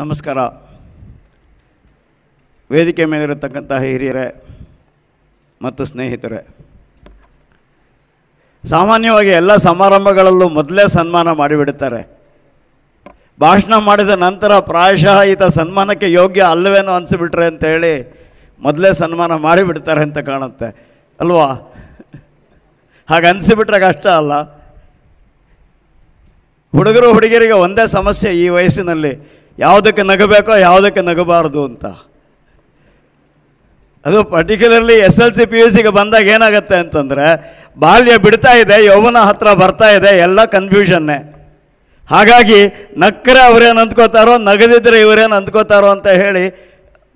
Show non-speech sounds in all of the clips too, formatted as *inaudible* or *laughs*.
ನಮಸ್ಕಾರ ವೇದಿಕೆ ಮೇಲಿರತಕ್ಕಂತಹ ಹಿರಿಯರೇ ಮತ್ತು ಸ್ನೇಹಿತರೆ ಸಾಮಾನ್ಯವಾಗಿ ಎಲ್ಲ ಸಮಾರಂಭಗಳಲ್ಲೂ ಮೊದಲೇ ಸನ್ಮಾನ ಮಾಡಿಬಿಡುತ್ತಾರೆ ಭಾಷಣ ಮಾಡಿದ ನಂತರ ಪ್ರಾಯಶಃ ಈತ ಸನ್ಮಾನಕ್ಕೆ ಯೋಗ್ಯ ಅಲ್ಲವೇನೋ ಅನಿಸಿಬಿಟ್ರೆ ಅಂತೇಳಿ ಮೊದಲೇ ಸನ್ಮಾನ ಮಾಡಿಬಿಡ್ತಾರೆ ಅಂತ ಕಾಣುತ್ತೆ ಅಲ್ವಾ ಹಾಗೆ ಅನಿಸಿಬಿಟ್ರೆ ಕಷ್ಟ ಅಲ್ಲ ಹುಡುಗರು ಹುಡುಗಿಯರಿಗೆ ಒಂದೇ ಸಮಸ್ಯೆ ಈ ವಯಸ್ಸಿನಲ್ಲಿ ಯಾವುದಕ್ಕೆ ನಗಬೇಕೋ ಯಾವುದಕ್ಕೆ ನಗಬಾರ್ದು ಅಂತ ಅದು particularly S L C P U ಸಿಗೆ ಬಂದಾಗ ಏನಾಗುತ್ತೆ ಅಂತಂದರೆ ಬಾಲ್ಯ ಬಿಡ್ತಾ ಇದೆ ಯೌವನ ಹತ್ರ ಬರ್ತಾ ಇದೆ ಎಲ್ಲ ಕನ್ಫ್ಯೂಷನ್ನೇ ಹಾಗಾಗಿ ನಕ್ಕರೆ ಅವರೇನು ಅಂದ್ಕೋತಾರೋ ನಗದಿದ್ರೆ ಇವರೇನು ಅಂದ್ಕೋತಾರೋ ಅಂತ ಹೇಳಿ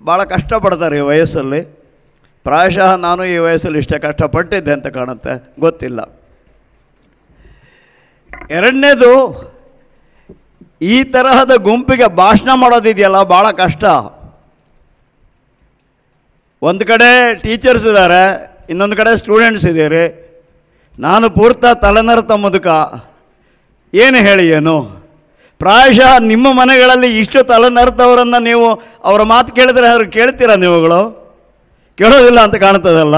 ಭಾಳ ಕಷ್ಟಪಡ್ತಾರೆ ಈ ವಯಸ್ಸಲ್ಲಿ ಪ್ರಾಯಶಃ ನಾನು ಈ ವಯಸ್ಸಲ್ಲಿ ಇಷ್ಟೇ ಕಷ್ಟಪಟ್ಟಿದ್ದೆ ಅಂತ ಕಾಣುತ್ತೆ ಗೊತ್ತಿಲ್ಲ ಎರಡನೇದು ಈ ತರಹದ ಗುಂಪಿಗೆ ಭಾಷಣ ಮಾಡೋದಿದೆಯಲ್ಲ ಭಾಳ ಕಷ್ಟ ಒಂದು ಕಡೆ ಟೀಚರ್ಸ್ ಇದ್ದಾರೆ ಇನ್ನೊಂದು ಕಡೆ ಸ್ಟೂಡೆಂಟ್ಸ್ ಇದ್ದೀರಿ ನಾನು ಪೂರ್ತ ತಲೆನರ್ತ ಮುದುಕ ಏನು ಹೇಳಿ ಏನು ಪ್ರಾಯಶಃ ನಿಮ್ಮ ಮನೆಗಳಲ್ಲಿ ಇಷ್ಟು ತಲೆನರ್ತವರನ್ನು ನೀವು ಅವರ ಮಾತು ಕೇಳಿದರೆ ಅವರು ಕೇಳ್ತೀರಾ ನೀವುಗಳು ಕೇಳೋದಿಲ್ಲ ಅಂತ ಕಾಣ್ತದಲ್ಲ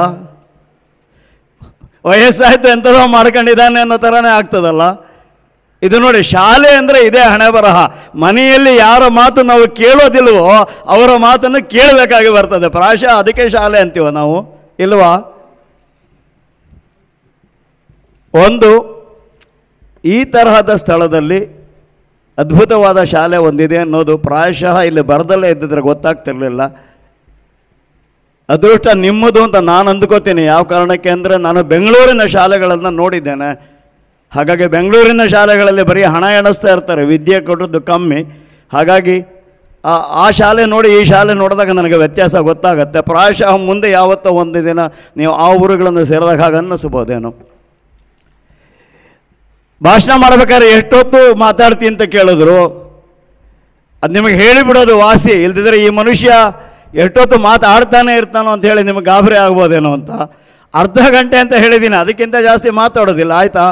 ವಯಸ್ಸಾಯಿತು ಎಂಥದೋ ಮಾಡ್ಕೊಂಡಿದ್ದಾನೆ ಅನ್ನೋ ಥರನೇ ಆಗ್ತದಲ್ಲ ಇದು ನೋಡಿ ಶಾಲೆ ಅಂದರೆ ಇದೇ ಹಣೆ ಬರಹ ಮನೆಯಲ್ಲಿ ಯಾರ ಮಾತು ನಾವು ಕೇಳೋದಿಲ್ವೋ ಅವರ ಮಾತನ್ನು ಕೇಳಬೇಕಾಗಿ ಬರ್ತದೆ ಪ್ರಾಯಶಃ ಅದಕ್ಕೆ ಶಾಲೆ ಅಂತೀವ ನಾವು ಇಲ್ವಾ ಒಂದು ಈ ತರಹದ ಸ್ಥಳದಲ್ಲಿ ಅದ್ಭುತವಾದ ಶಾಲೆ ಒಂದಿದೆ ಅನ್ನೋದು ಪ್ರಾಯಶಃ ಇಲ್ಲಿ ಬರದಲ್ಲೇ ಇದ್ದಿದ್ರೆ ಗೊತ್ತಾಗ್ತಿರ್ಲಿಲ್ಲ ಅದೃಷ್ಟ ನಿಮ್ಮದು ಅಂತ ನಾನು ಅಂದ್ಕೋತೀನಿ ಯಾವ ಕಾರಣಕ್ಕೆ ಅಂದರೆ ನಾನು ಬೆಂಗಳೂರಿನ ಶಾಲೆಗಳನ್ನು ನೋಡಿದ್ದೇನೆ ಹಾಗಾಗಿ ಬೆಂಗಳೂರಿನ ಶಾಲೆಗಳಲ್ಲಿ ಬರೀ ಹಣ ಎಣಿಸ್ತಾ ಇರ್ತಾರೆ ವಿದ್ಯೆ ಕೊಟ್ಟದ್ದು ಕಮ್ಮಿ ಹಾಗಾಗಿ ಆ ಆ ಶಾಲೆ ನೋಡಿ ಈ ಶಾಲೆ ನೋಡಿದಾಗ ನನಗೆ ವ್ಯತ್ಯಾಸ ಗೊತ್ತಾಗುತ್ತೆ ಪ್ರಾಯಶಃ ಮುಂದೆ ಯಾವತ್ತೋ ಒಂದು ದಿನ ನೀವು ಆ ಊರುಗಳನ್ನು ಸೇರಿದಾಗ ಹಾಗೆ ಅನ್ನಿಸ್ಬೋದೇನು ಭಾಷಣ ಮಾಡ್ಬೇಕಾದ್ರೆ ಎಷ್ಟೊತ್ತು ಮಾತಾಡ್ತಿ ಅಂತ ಕೇಳಿದ್ರು ಅದು ನಿಮಗೆ ಹೇಳಿಬಿಡೋದು ವಾಸಿ ಇಲ್ದಿದ್ರೆ ಈ ಮನುಷ್ಯ ಎಷ್ಟೊತ್ತು ಮಾತಾಡ್ತಾನೆ ಇರ್ತಾನೋ ಅಂತ ಹೇಳಿ ನಿಮಗೆ ಗಾಬರಿ ಆಗ್ಬೋದೇನೋ ಅಂತ ಅರ್ಧ ಗಂಟೆ ಅಂತ ಹೇಳಿದ್ದೀನಿ ಅದಕ್ಕಿಂತ ಜಾಸ್ತಿ ಮಾತಾಡೋದಿಲ್ಲ ಆಯಿತಾ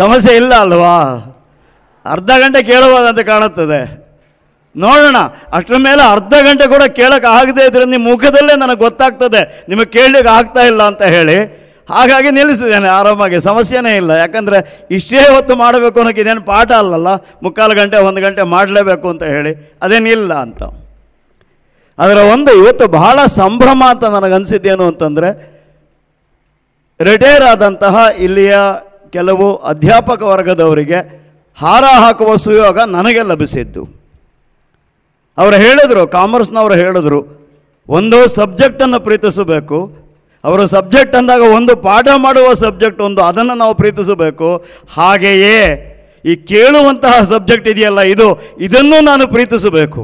ಸಮಸ್ಯೆ ಇಲ್ಲ ಅಲ್ವಾ ಅರ್ಧ ಗಂಟೆ ಕೇಳಬಹುದಂತ ಕಾಣುತ್ತದೆ ನೋಡೋಣ ಅಷ್ಟರ ಮೇಲೆ ಅರ್ಧ ಗಂಟೆ ಕೂಡ ಕೇಳೋಕೆ ಆಗದೆ ಇದ್ರೆ ನಿಮ್ಮ ಮುಖದಲ್ಲೇ ನನಗೆ ಗೊತ್ತಾಗ್ತದೆ ನಿಮಗೆ ಕೇಳಲಿಕ್ಕೆ ಆಗ್ತಾ ಇಲ್ಲ ಅಂತ ಹೇಳಿ ಹಾಗಾಗಿ ನಿಲ್ಲಿಸಿದ್ದೇನೆ ಆರಾಮಾಗಿ ಸಮಸ್ಯೆನೇ ಇಲ್ಲ ಯಾಕಂದರೆ ಇಷ್ಟೇ ಹೊತ್ತು ಮಾಡಬೇಕು ಅನ್ನೋಕ್ಕೆ ಇದೇನು ಪಾಠ ಅಲ್ಲಲ್ಲ ಮುಕ್ಕಾಲು ಗಂಟೆ ಒಂದು ಗಂಟೆ ಮಾಡಲೇಬೇಕು ಅಂತ ಹೇಳಿ ಅದೇನಿಲ್ಲ ಅಂತ ಅದರ ಒಂದು ಇವತ್ತು ಬಹಳ ಸಂಭ್ರಮ ಅಂತ ನನಗನ್ಸಿದ್ದೇನು ಅಂತಂದರೆ ರಿಟೈರ್ ಆದಂತಹ ಇಲ್ಲಿಯ ಕೆಲವು ಅಧ್ಯಾಪಕ ವರ್ಗದವರಿಗೆ ಹಾರ ಹಾಕುವ ಸುಯೋಗ ನನಗೆ ಲಭಿಸಿದ್ದು ಅವರು ಹೇಳಿದರು ಕಾಮರ್ಸ್ನವರು ಹೇಳಿದರು ಒಂದು ಸಬ್ಜೆಕ್ಟನ್ನು ಪ್ರೀತಿಸಬೇಕು ಅವರು ಸಬ್ಜೆಕ್ಟ್ ಅಂದಾಗ ಒಂದು ಪಾಠ ಮಾಡುವ ಸಬ್ಜೆಕ್ಟ್ ಒಂದು ಅದನ್ನು ನಾವು ಪ್ರೀತಿಸಬೇಕು ಹಾಗೆಯೇ ಈ ಕೇಳುವಂತಹ ಸಬ್ಜೆಕ್ಟ್ ಇದೆಯಲ್ಲ ಇದು ಇದನ್ನು ನಾನು ಪ್ರೀತಿಸಬೇಕು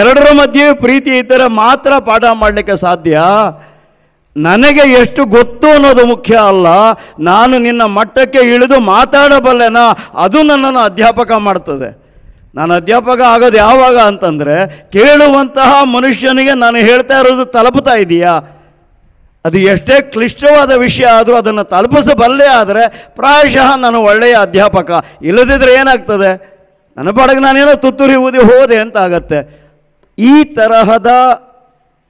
ಎರಡರ ಮಧ್ಯೆ ಪ್ರೀತಿ ಇದ್ದರೆ ಮಾತ್ರ ಪಾಠ ಮಾಡಲಿಕ್ಕೆ ಸಾಧ್ಯ ನನಗೆ ಎಷ್ಟು ಗೊತ್ತು ಅನ್ನೋದು ಮುಖ್ಯ ಅಲ್ಲ ನಾನು ನಿನ್ನ ಮಟ್ಟಕ್ಕೆ ಇಳಿದು ಮಾತಾಡಬಲ್ಲೆನಾ ಅದು ನನ್ನನ್ನು ಅಧ್ಯಾಪಕ ಮಾಡ್ತದೆ ನಾನು ಅಧ್ಯಾಪಕ ಆಗೋದು ಯಾವಾಗ ಅಂತಂದರೆ ಕೇಳುವಂತಹ ಮನುಷ್ಯನಿಗೆ ನಾನು ಹೇಳ್ತಾ ಇರೋದು ತಲುಪುತ್ತಾ ಇದೆಯಾ ಅದು ಎಷ್ಟೇ ಕ್ಲಿಷ್ಟವಾದ ವಿಷಯ ಆದರೂ ಅದನ್ನು ತಲುಪಿಸಬಲ್ಲೇ ಆದರೆ ಪ್ರಾಯಶಃ ನಾನು ಒಳ್ಳೆಯ ಅಧ್ಯಾಪಕ ಇಲ್ಲದಿದ್ದರೆ ಏನಾಗ್ತದೆ ನನ್ನ ಪಾಡಿಗೆ ನಾನೇನೋ ತುತ್ತೂರಿ ಊದಿ ಹೋದೆ ಅಂತ ಆಗತ್ತೆ ಈ ತರಹದ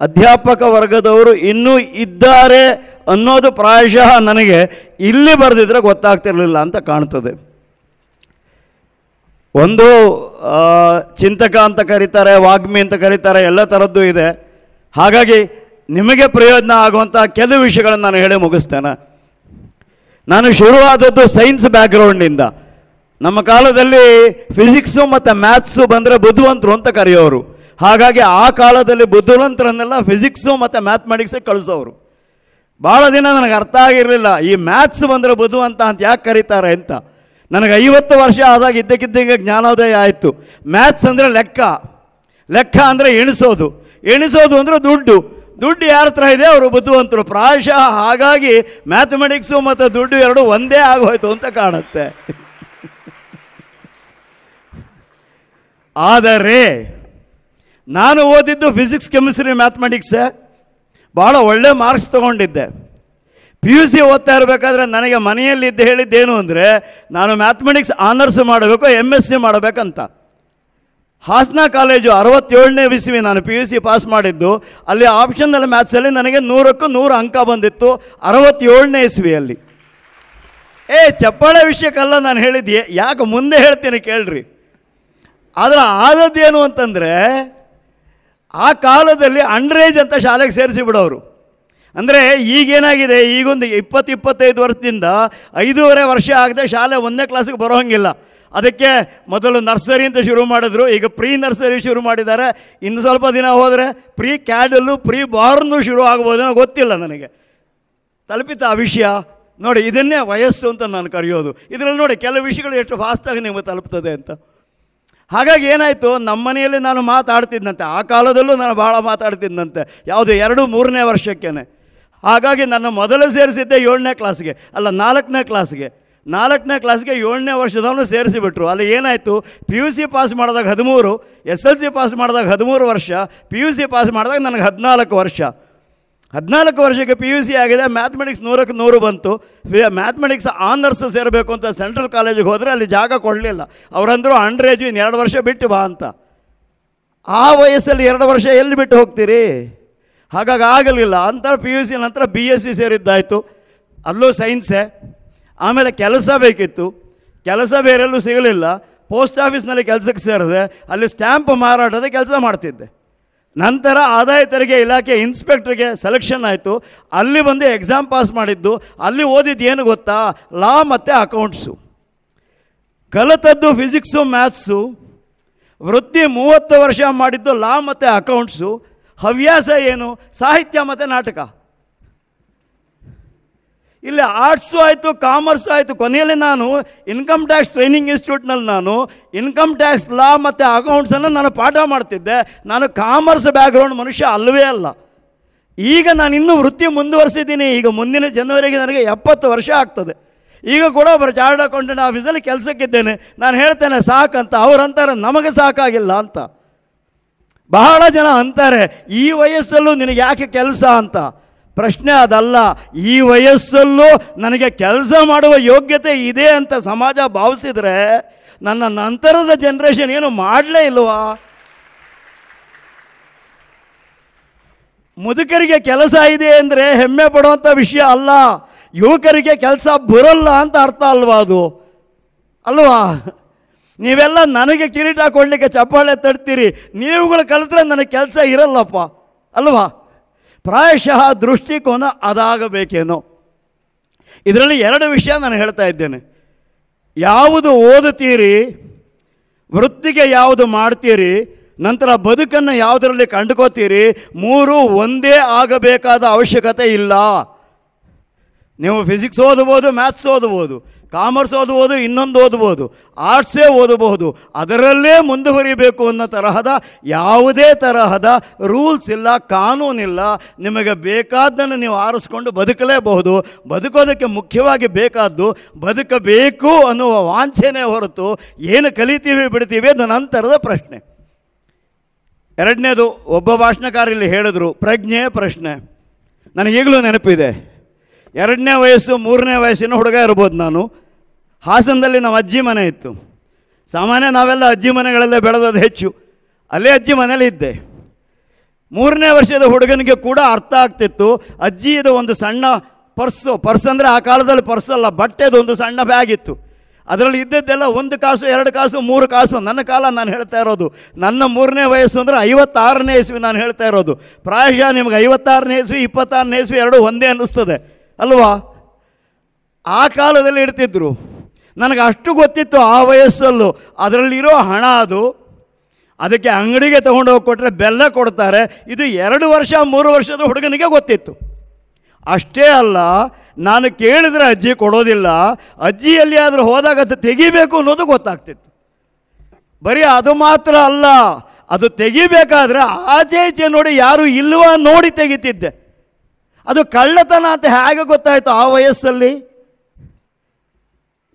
ಅಧ್ಯಾಪಕ ವರ್ಗದವರು ಇನ್ನೂ ಇದ್ದಾರೆ ಅನ್ನೋದು ಪ್ರಾಯಶಃ ನನಗೆ ಇಲ್ಲಿ ಬರೆದಿದ್ರೆ ಗೊತ್ತಾಗ್ತಿರಲಿಲ್ಲ ಅಂತ ಕಾಣ್ತದೆ ಒಂದು ಚಿಂತಕ ಅಂತ ಕರೀತಾರೆ ವಾಗ್ಮಿ ಅಂತ ಕರೀತಾರೆ ಎಲ್ಲ ಥರದ್ದು ಇದೆ ಹಾಗಾಗಿ ನಿಮಗೆ ಪ್ರಯೋಜನ ಆಗುವಂಥ ಕೆಲವು ವಿಷಯಗಳನ್ನು ನಾನು ಹೇಳಿ ಮುಗಿಸ್ತೇನೆ ನಾನು ಶುರುವಾದದ್ದು ಸೈನ್ಸ್ ಬ್ಯಾಕ್ಗ್ರೌಂಡಿಂದ ನಮ್ಮ ಕಾಲದಲ್ಲಿ ಫಿಸಿಕ್ಸು ಮತ್ತು ಮ್ಯಾಥ್ಸು ಬಂದರೆ ಬುದ್ಧಿವಂತರು ಅಂತ ಕರೆಯೋರು ಹಾಗಾಗಿ ಆ ಕಾಲದಲ್ಲಿ ಬುದ್ಧಿವಂತರನ್ನೆಲ್ಲ ಫಿಸಿಕ್ಸು ಮತ್ತು ಮ್ಯಾಥಮೆಟಿಕ್ಸ್ ಕಳಿಸೋರು ಭಾಳ ದಿನ ನನಗೆ ಅರ್ಥ ಆಗಿರಲಿಲ್ಲ ಈ ಮ್ಯಾಥ್ಸ್ ಬಂದರೆ ಬುದ್ಧಿವಂತ ಅಂತ ಯಾಕೆ ಕರೀತಾರೆ ಅಂತ ನನಗೆ ಐವತ್ತು ವರ್ಷ ಆದಾಗ ಇದ್ದಕ್ಕಿದ್ದಂಗೆ ಜ್ಞಾನೋದಯ ಆಯಿತು ಮ್ಯಾಥ್ಸ್ ಅಂದರೆ ಲೆಕ್ಕ ಲೆಕ್ಕ ಅಂದರೆ ಎಣಿಸೋದು ಎಣಿಸೋದು ಅಂದರೆ ದುಡ್ಡು ದುಡ್ಡು ಯಾರ ಹತ್ರ ಇದೆ ಅವರು ಬುದ್ಧಿವಂತರು ಪ್ರಾಯಶಃ ಹಾಗಾಗಿ ಮ್ಯಾಥಮೆಟಿಕ್ಸು ಮತ್ತು ದುಡ್ಡು ಎರಡು ಒಂದೇ ಆಗೋಯ್ತು ಅಂತ ಕಾಣುತ್ತೆ *laughs* ಆದರೆ ನಾನು ಓದಿದ್ದು ಫಿಸಿಕ್ಸ್ ಕೆಮಿಸ್ಟ್ರಿ ಮ್ಯಾಥಮೆಟಿಕ್ಸೇ ಭಾಳ ಒಳ್ಳೆ ಮಾರ್ಕ್ಸ್ ತೊಗೊಂಡಿದ್ದೆ ಪಿ ಯು ಸಿ ಓದ್ತಾ ಇರಬೇಕಾದ್ರೆ ನನಗೆ ಮನೆಯಲ್ಲಿ ಇದ್ದು ಹೇಳಿದ್ದೇನು ಅಂದರೆ ನಾನು ಮ್ಯಾಥಮೆಟಿಕ್ಸ್ ಆನರ್ಸ್ ಮಾಡಬೇಕು ಎಮ್ ಎಸ್ ಸಿ ಮಾಡಬೇಕಂತ ಹಾಸನ ಕಾಲೇಜು ಅರವತ್ತೇಳನೇ ವಿಸಿವಿ ನಾನು ಪಿ ಯು ಸಿ ಪಾಸ್ ಮಾಡಿದ್ದು ಅಲ್ಲಿ ಆಪ್ಷನಲ್ ಮ್ಯಾಥ್ಸಲ್ಲಿ ನನಗೆ ನೂರಕ್ಕೂ ನೂರು ಅಂಕ ಬಂದಿತ್ತು ಅರವತ್ತೇಳನೇ ಇಸ್ವಿಯಲ್ಲಿ ಏ ಚಪ್ಪಾಳೆ ವಿಷಯಕ್ಕೆಲ್ಲ ನಾನು ಹೇಳಿದ್ದೆ ಯಾಕೆ ಮುಂದೆ ಹೇಳ್ತೀನಿ ಕೇಳ್ರಿ ಆದರೆ ಆದದ್ದೇನು ಅಂತಂದರೆ ಆ ಕಾಲದಲ್ಲಿ ಅಂಡ್ರೇಜ್ ಅಂತ ಶಾಲೆಗೆ ಸೇರಿಸಿಬಿಡೋರು ಅಂದರೆ ಈಗೇನಾಗಿದೆ ಈಗೊಂದು ಇಪ್ಪತ್ತು ಇಪ್ಪತ್ತೈದು ವರ್ಷದಿಂದ ಐದೂವರೆ ವರ್ಷ ಆಗದೆ ಶಾಲೆ ಒಂದನೇ ಕ್ಲಾಸಿಗೆ ಬರೋ ಹಂಗಿಲ್ಲ ಅದಕ್ಕೆ ಮೊದಲು ನರ್ಸರಿ ಅಂತ ಶುರು ಮಾಡಿದ್ರು ಈಗ ಪ್ರೀ ನರ್ಸರಿ ಶುರು ಮಾಡಿದ್ದಾರೆ ಇನ್ನು ಸ್ವಲ್ಪ ದಿನ ಹೋದರೆ ಪ್ರೀ ಕ್ಯಾಡಲ್ಲು ಪ್ರೀ ಬಾರ್ನು ಶುರು ಆಗ್ಬೋದೇನೋ ಗೊತ್ತಿಲ್ಲ ನನಗೆ ತಲುಪಿತ ಆ ವಿಷಯ ನೋಡಿ ಇದನ್ನೇ ವಯಸ್ಸು ಅಂತ ನಾನು ಕರೆಯೋದು ಇದರಲ್ಲಿ ನೋಡಿ ಕೆಲವು ವಿಷಯಗಳು ಎಷ್ಟು ಫಾಸ್ಟಾಗಿ ನಿಮಗೆ ತಲುಪ್ತದೆ ಅಂತ ಹಾಗಾಗಿ ಏನಾಯಿತು ನಮ್ಮ ಮನೆಯಲ್ಲಿ ನಾನು ಮಾತಾಡ್ತಿದ್ದಂತೆ ಆ ಕಾಲದಲ್ಲೂ ನಾನು ಭಾಳ ಮಾತಾಡ್ತಿದ್ದಂತೆ ಯಾವುದು ಎರಡು ಮೂರನೇ ವರ್ಷಕ್ಕೇ ಹಾಗಾಗಿ ನನ್ನ ಮೊದಲು ಸೇರಿಸಿದ್ದೆ ಏಳನೇ ಕ್ಲಾಸ್ಗೆ ಅಲ್ಲ ನಾಲ್ಕನೇ ಕ್ಲಾಸ್ಗೆ ನಾಲ್ಕನೇ ಕ್ಲಾಸ್ಗೆ ಏಳನೇ ವರ್ಷದವನು ಸೇರಿಸಿಬಿಟ್ರು ಅಲ್ಲಿ ಏನಾಯಿತು ಪಿ ಯು ಸಿ ಪಾಸ್ ಮಾಡಿದಾಗ ಹದಿಮೂರು ಎಸ್ ಎಲ್ ಸಿ ಪಾಸ್ ಮಾಡಿದಾಗ ಹದಿಮೂರು ವರ್ಷ ಪಿ ಯು ಸಿ ಪಾಸ್ ಮಾಡಿದಾಗ ನನಗೆ ಹದಿನಾಲ್ಕು ವರ್ಷ ಹದಿನಾಲ್ಕು ವರ್ಷಕ್ಕೆ ಪಿ ಯು ಸಿ ಆಗಿದೆ ಮ್ಯಾಥಮೆಟಿಕ್ಸ್ ನೂರಕ್ಕೆ ನೂರು ಬಂತು ಮ್ಯಾಥಮೆಟಿಕ್ಸ್ ಆನರ್ಸ್ ಸೇರಬೇಕು ಅಂತ ಸೆಂಟ್ರಲ್ ಕಾಲೇಜಿಗೆ ಹೋದರೆ ಅಲ್ಲಿ ಜಾಗ ಕೊಡಲಿಲ್ಲ ಅವರಂದರು ಅಂಡ್ರೇಜು ಇನ್ನು ಎರಡು ವರ್ಷ ಬಿಟ್ಟು ಬಾ ಅಂತ ಆ ವಯಸ್ಸಲ್ಲಿ ಎರಡು ವರ್ಷ ಎಲ್ಲಿ ಬಿಟ್ಟು ಹೋಗ್ತೀರಿ ಹಾಗಾಗಿ ಆಗಲಿಲ್ಲ ಅಂತ ಪಿ ಯು ಸಿ ನಂತರ ಬಿ ಎಸ್ ಸಿ ಸೇರಿದ್ದಾಯಿತು ಅಲ್ಲೂ ಸೈನ್ಸೇ ಆಮೇಲೆ ಕೆಲಸ ಬೇಕಿತ್ತು ಕೆಲಸ ಬೇರೆಲ್ಲೂ ಸಿಗಲಿಲ್ಲ ಪೋಸ್ಟ್ ಆಫೀಸ್ನಲ್ಲಿ ಕೆಲಸಕ್ಕೆ ಸೇರಿದೆ ಅಲ್ಲಿ ಸ್ಟ್ಯಾಂಪ್ ಮಾರಾಟದ ಕೆಲಸ ಮಾಡ್ತಿದ್ದೆ ನಂತರ ಆದಾಯ ತೆರಿಗೆ ಇಲಾಖೆ ಇನ್ಸ್ಪೆಕ್ಟ್ರಿಗೆ ಸೆಲೆಕ್ಷನ್ ಆಯಿತು ಅಲ್ಲಿ ಬಂದು ಎಕ್ಸಾಮ್ ಪಾಸ್ ಮಾಡಿದ್ದು ಅಲ್ಲಿ ಓದಿದ್ದು ಏನು ಗೊತ್ತಾ ಲಾ ಮತ್ತು ಅಕೌಂಟ್ಸು ಕಲಿತದ್ದು ಫಿಸಿಕ್ಸು ಮ್ಯಾಥ್ಸು ವೃತ್ತಿ ಮೂವತ್ತು ವರ್ಷ ಮಾಡಿದ್ದು ಲಾ ಮತ್ತು ಅಕೌಂಟ್ಸು ಹವ್ಯಾಸ ಏನು ಸಾಹಿತ್ಯ ಮತ್ತು ನಾಟಕ ಇಲ್ಲಿ ಆರ್ಟ್ಸು ಆಯಿತು ಕಾಮರ್ಸು ಆಯಿತು ಕೊನೆಯಲ್ಲಿ ನಾನು ಇನ್ಕಮ್ ಟ್ಯಾಕ್ಸ್ ಟ್ರೈನಿಂಗ್ ಇನ್ಸ್ಟಿಟ್ಯೂಟ್ನಲ್ಲಿ ನಾನು ಇನ್ಕಮ್ ಟ್ಯಾಕ್ಸ್ ಲಾ ಮತ್ತು ಅಕೌಂಟ್ಸನ್ನು ನಾನು ಪಾಠ ಮಾಡ್ತಿದ್ದೆ ನಾನು ಕಾಮರ್ಸ್ ಬ್ಯಾಕ್ಗ್ರೌಂಡ್ ಮನುಷ್ಯ ಅಲ್ಲವೇ ಅಲ್ಲ ಈಗ ನಾನು ಇನ್ನೂ ವೃತ್ತಿ ಮುಂದುವರಿಸಿದ್ದೀನಿ ಈಗ ಮುಂದಿನ ಜನವರಿಗೆ ನನಗೆ ಎಪ್ಪತ್ತು ವರ್ಷ ಆಗ್ತದೆ ಈಗ ಕೂಡ ಒಬ್ಬರು ಚಾರ್ಟ್ ಅಕೌಂಟೆಂಟ್ ಆಫೀಸಲ್ಲಿ ಕೆಲಸಕ್ಕಿದ್ದೇನೆ ನಾನು ಹೇಳ್ತೇನೆ ಸಾಕಂತ ಅಂತಾರೆ ನಮಗೆ ಸಾಕಾಗಿಲ್ಲ ಅಂತ ಬಹಳ ಜನ ಅಂತಾರೆ ಈ ವಯಸ್ಸಲ್ಲೂ ನಿನಗೆ ಯಾಕೆ ಕೆಲಸ ಅಂತ ಪ್ರಶ್ನೆ ಅದಲ್ಲ ಈ ವಯಸ್ಸಲ್ಲೂ ನನಗೆ ಕೆಲಸ ಮಾಡುವ ಯೋಗ್ಯತೆ ಇದೆ ಅಂತ ಸಮಾಜ ಭಾವಿಸಿದರೆ ನನ್ನ ನಂತರದ ಜನ್ರೇಷನ್ ಏನು ಮಾಡಲೇ ಇಲ್ವಾ ಮುದುಕರಿಗೆ ಕೆಲಸ ಇದೆ ಅಂದರೆ ಹೆಮ್ಮೆ ಪಡುವಂಥ ವಿಷಯ ಅಲ್ಲ ಯುವಕರಿಗೆ ಕೆಲಸ ಬರೋಲ್ಲ ಅಂತ ಅರ್ಥ ಅಲ್ವಾ ಅದು ಅಲ್ವಾ ನೀವೆಲ್ಲ ನನಗೆ ಕಿರೀಟ ಕೊಡಲಿಕ್ಕೆ ಚಪ್ಪಾಳೆ ತಡ್ತೀರಿ ನೀವುಗಳು ಕಲಿತ್ರೆ ನನಗೆ ಕೆಲಸ ಇರಲ್ಲಪ್ಪ ಅಲ್ವಾ ಪ್ರಾಯಶಃ ದೃಷ್ಟಿಕೋನ ಅದಾಗಬೇಕೇನೋ ಇದರಲ್ಲಿ ಎರಡು ವಿಷಯ ನಾನು ಹೇಳ್ತಾ ಇದ್ದೇನೆ ಯಾವುದು ಓದುತ್ತೀರಿ ವೃತ್ತಿಗೆ ಯಾವುದು ಮಾಡ್ತೀರಿ ನಂತರ ಬದುಕನ್ನು ಯಾವುದರಲ್ಲಿ ಕಂಡುಕೋತೀರಿ ಮೂರು ಒಂದೇ ಆಗಬೇಕಾದ ಅವಶ್ಯಕತೆ ಇಲ್ಲ ನೀವು ಫಿಸಿಕ್ಸ್ ಓದ್ಬೋದು ಮ್ಯಾಥ್ಸ್ ಓದ್ಬೋದು ಕಾಮರ್ಸ್ ಓದ್ಬೋದು ಇನ್ನೊಂದು ಓದ್ಬೋದು ಆರ್ಟ್ಸೇ ಓದಬಹುದು ಅದರಲ್ಲೇ ಮುಂದುವರಿಬೇಕು ಅನ್ನೋ ತರಹದ ಯಾವುದೇ ತರಹದ ರೂಲ್ಸ್ ಇಲ್ಲ ಕಾನೂನಿಲ್ಲ ನಿಮಗೆ ಬೇಕಾದ್ದನ್ನು ನೀವು ಆರಿಸ್ಕೊಂಡು ಬದುಕಲೇಬಹುದು ಬದುಕೋದಕ್ಕೆ ಮುಖ್ಯವಾಗಿ ಬೇಕಾದ್ದು ಬದುಕಬೇಕು ಅನ್ನುವ ವಾಂಛನೆ ಹೊರತು ಏನು ಕಲಿತೀವಿ ಬಿಡ್ತೀವಿ ಅದು ನಂತರದ ಪ್ರಶ್ನೆ ಎರಡನೇದು ಒಬ್ಬ ಇಲ್ಲಿ ಹೇಳಿದ್ರು ಪ್ರಜ್ಞೆ ಪ್ರಶ್ನೆ ನನಗೀಗಲೂ ನೆನಪಿದೆ ಎರಡನೇ ವಯಸ್ಸು ಮೂರನೇ ವಯಸ್ಸಿನ ಹುಡುಗ ಇರ್ಬೋದು ನಾನು ಹಾಸನದಲ್ಲಿ ನಮ್ಮ ಅಜ್ಜಿ ಮನೆ ಇತ್ತು ಸಾಮಾನ್ಯ ನಾವೆಲ್ಲ ಅಜ್ಜಿ ಮನೆಗಳಲ್ಲೇ ಬೆಳೆದೋದು ಹೆಚ್ಚು ಅಲ್ಲೇ ಅಜ್ಜಿ ಮನೇಲಿ ಇದ್ದೆ ಮೂರನೇ ವರ್ಷದ ಹುಡುಗನಿಗೆ ಕೂಡ ಅರ್ಥ ಆಗ್ತಿತ್ತು ಅಜ್ಜಿಯದು ಒಂದು ಸಣ್ಣ ಪರ್ಸು ಪರ್ಸ್ ಅಂದರೆ ಆ ಕಾಲದಲ್ಲಿ ಪರ್ಸ್ ಅಲ್ಲ ಬಟ್ಟೆದು ಒಂದು ಸಣ್ಣ ಬ್ಯಾಗ್ ಇತ್ತು ಅದರಲ್ಲಿ ಇದ್ದಿದ್ದೆಲ್ಲ ಒಂದು ಕಾಸು ಎರಡು ಕಾಸು ಮೂರು ಕಾಸು ನನ್ನ ಕಾಲ ನಾನು ಹೇಳ್ತಾ ಇರೋದು ನನ್ನ ಮೂರನೇ ವಯಸ್ಸು ಅಂದರೆ ಐವತ್ತಾರನೇ ಇಸ್ವಿ ನಾನು ಹೇಳ್ತಾ ಇರೋದು ಪ್ರಾಯಶಃ ನಿಮ್ಗೆ ಐವತ್ತಾರನೇ ಇಸ್ವಿ ಇಪ್ಪತ್ತಾರನೇ ಇಸ್ವಿ ಎರಡು ಒಂದೇ ಅನ್ನಿಸ್ತದೆ ಅಲ್ವಾ ಆ ಕಾಲದಲ್ಲಿ ಇಡ್ತಿದ್ರು ನನಗೆ ಅಷ್ಟು ಗೊತ್ತಿತ್ತು ಆ ವಯಸ್ಸಲ್ಲೂ ಅದರಲ್ಲಿರೋ ಹಣ ಅದು ಅದಕ್ಕೆ ಅಂಗಡಿಗೆ ಹೋಗಿ ಕೊಟ್ಟರೆ ಬೆಲ್ಲ ಕೊಡ್ತಾರೆ ಇದು ಎರಡು ವರ್ಷ ಮೂರು ವರ್ಷದ ಹುಡುಗನಿಗೆ ಗೊತ್ತಿತ್ತು ಅಷ್ಟೇ ಅಲ್ಲ ನಾನು ಕೇಳಿದರೆ ಅಜ್ಜಿ ಕೊಡೋದಿಲ್ಲ ಅಜ್ಜಿಯಲ್ಲಿ ಆದರೂ ಹೋದಾಗ ಅದು ತೆಗಿಬೇಕು ಅನ್ನೋದು ಗೊತ್ತಾಗ್ತಿತ್ತು ಬರೀ ಅದು ಮಾತ್ರ ಅಲ್ಲ ಅದು ತೆಗಿಬೇಕಾದ್ರೆ ಆಚೆ ಈಚೆ ನೋಡಿ ಯಾರು ಇಲ್ವಾ ನೋಡಿ ತೆಗಿತಿದ್ದೆ ಅದು ಕಳ್ಳತನ ಅಂತ ಹೇಗೆ ಗೊತ್ತಾಯಿತು ಆ ವಯಸ್ಸಲ್ಲಿ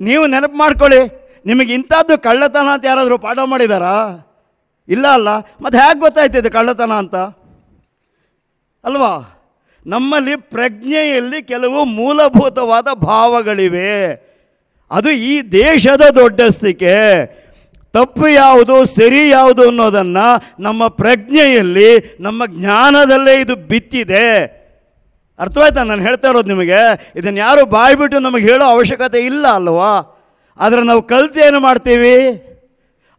ನೀವು ನೆನಪು ಮಾಡ್ಕೊಳ್ಳಿ ನಿಮಗೆ ಇಂಥದ್ದು ಕಳ್ಳತನ ಅಂತ ಯಾರಾದರೂ ಪಾಠ ಮಾಡಿದಾರಾ ಇಲ್ಲ ಅಲ್ಲ ಮತ್ತು ಹೇಗೆ ಇದು ಕಳ್ಳತನ ಅಂತ ಅಲ್ವಾ ನಮ್ಮಲ್ಲಿ ಪ್ರಜ್ಞೆಯಲ್ಲಿ ಕೆಲವು ಮೂಲಭೂತವಾದ ಭಾವಗಳಿವೆ ಅದು ಈ ದೇಶದ ದೊಡ್ಡಸ್ತಿಕೆ ತಪ್ಪು ಯಾವುದು ಸರಿ ಯಾವುದು ಅನ್ನೋದನ್ನು ನಮ್ಮ ಪ್ರಜ್ಞೆಯಲ್ಲಿ ನಮ್ಮ ಜ್ಞಾನದಲ್ಲೇ ಇದು ಬಿತ್ತಿದೆ ಅರ್ಥವಾಯ್ತಾ ನಾನು ಹೇಳ್ತಾ ಇರೋದು ನಿಮಗೆ ಇದನ್ನು ಯಾರು ಬಾಯ್ಬಿಟ್ಟು ನಮಗೆ ಹೇಳೋ ಅವಶ್ಯಕತೆ ಇಲ್ಲ ಅಲ್ವಾ ಆದರೆ ನಾವು ಕಲಿತು ಏನು ಮಾಡ್ತೀವಿ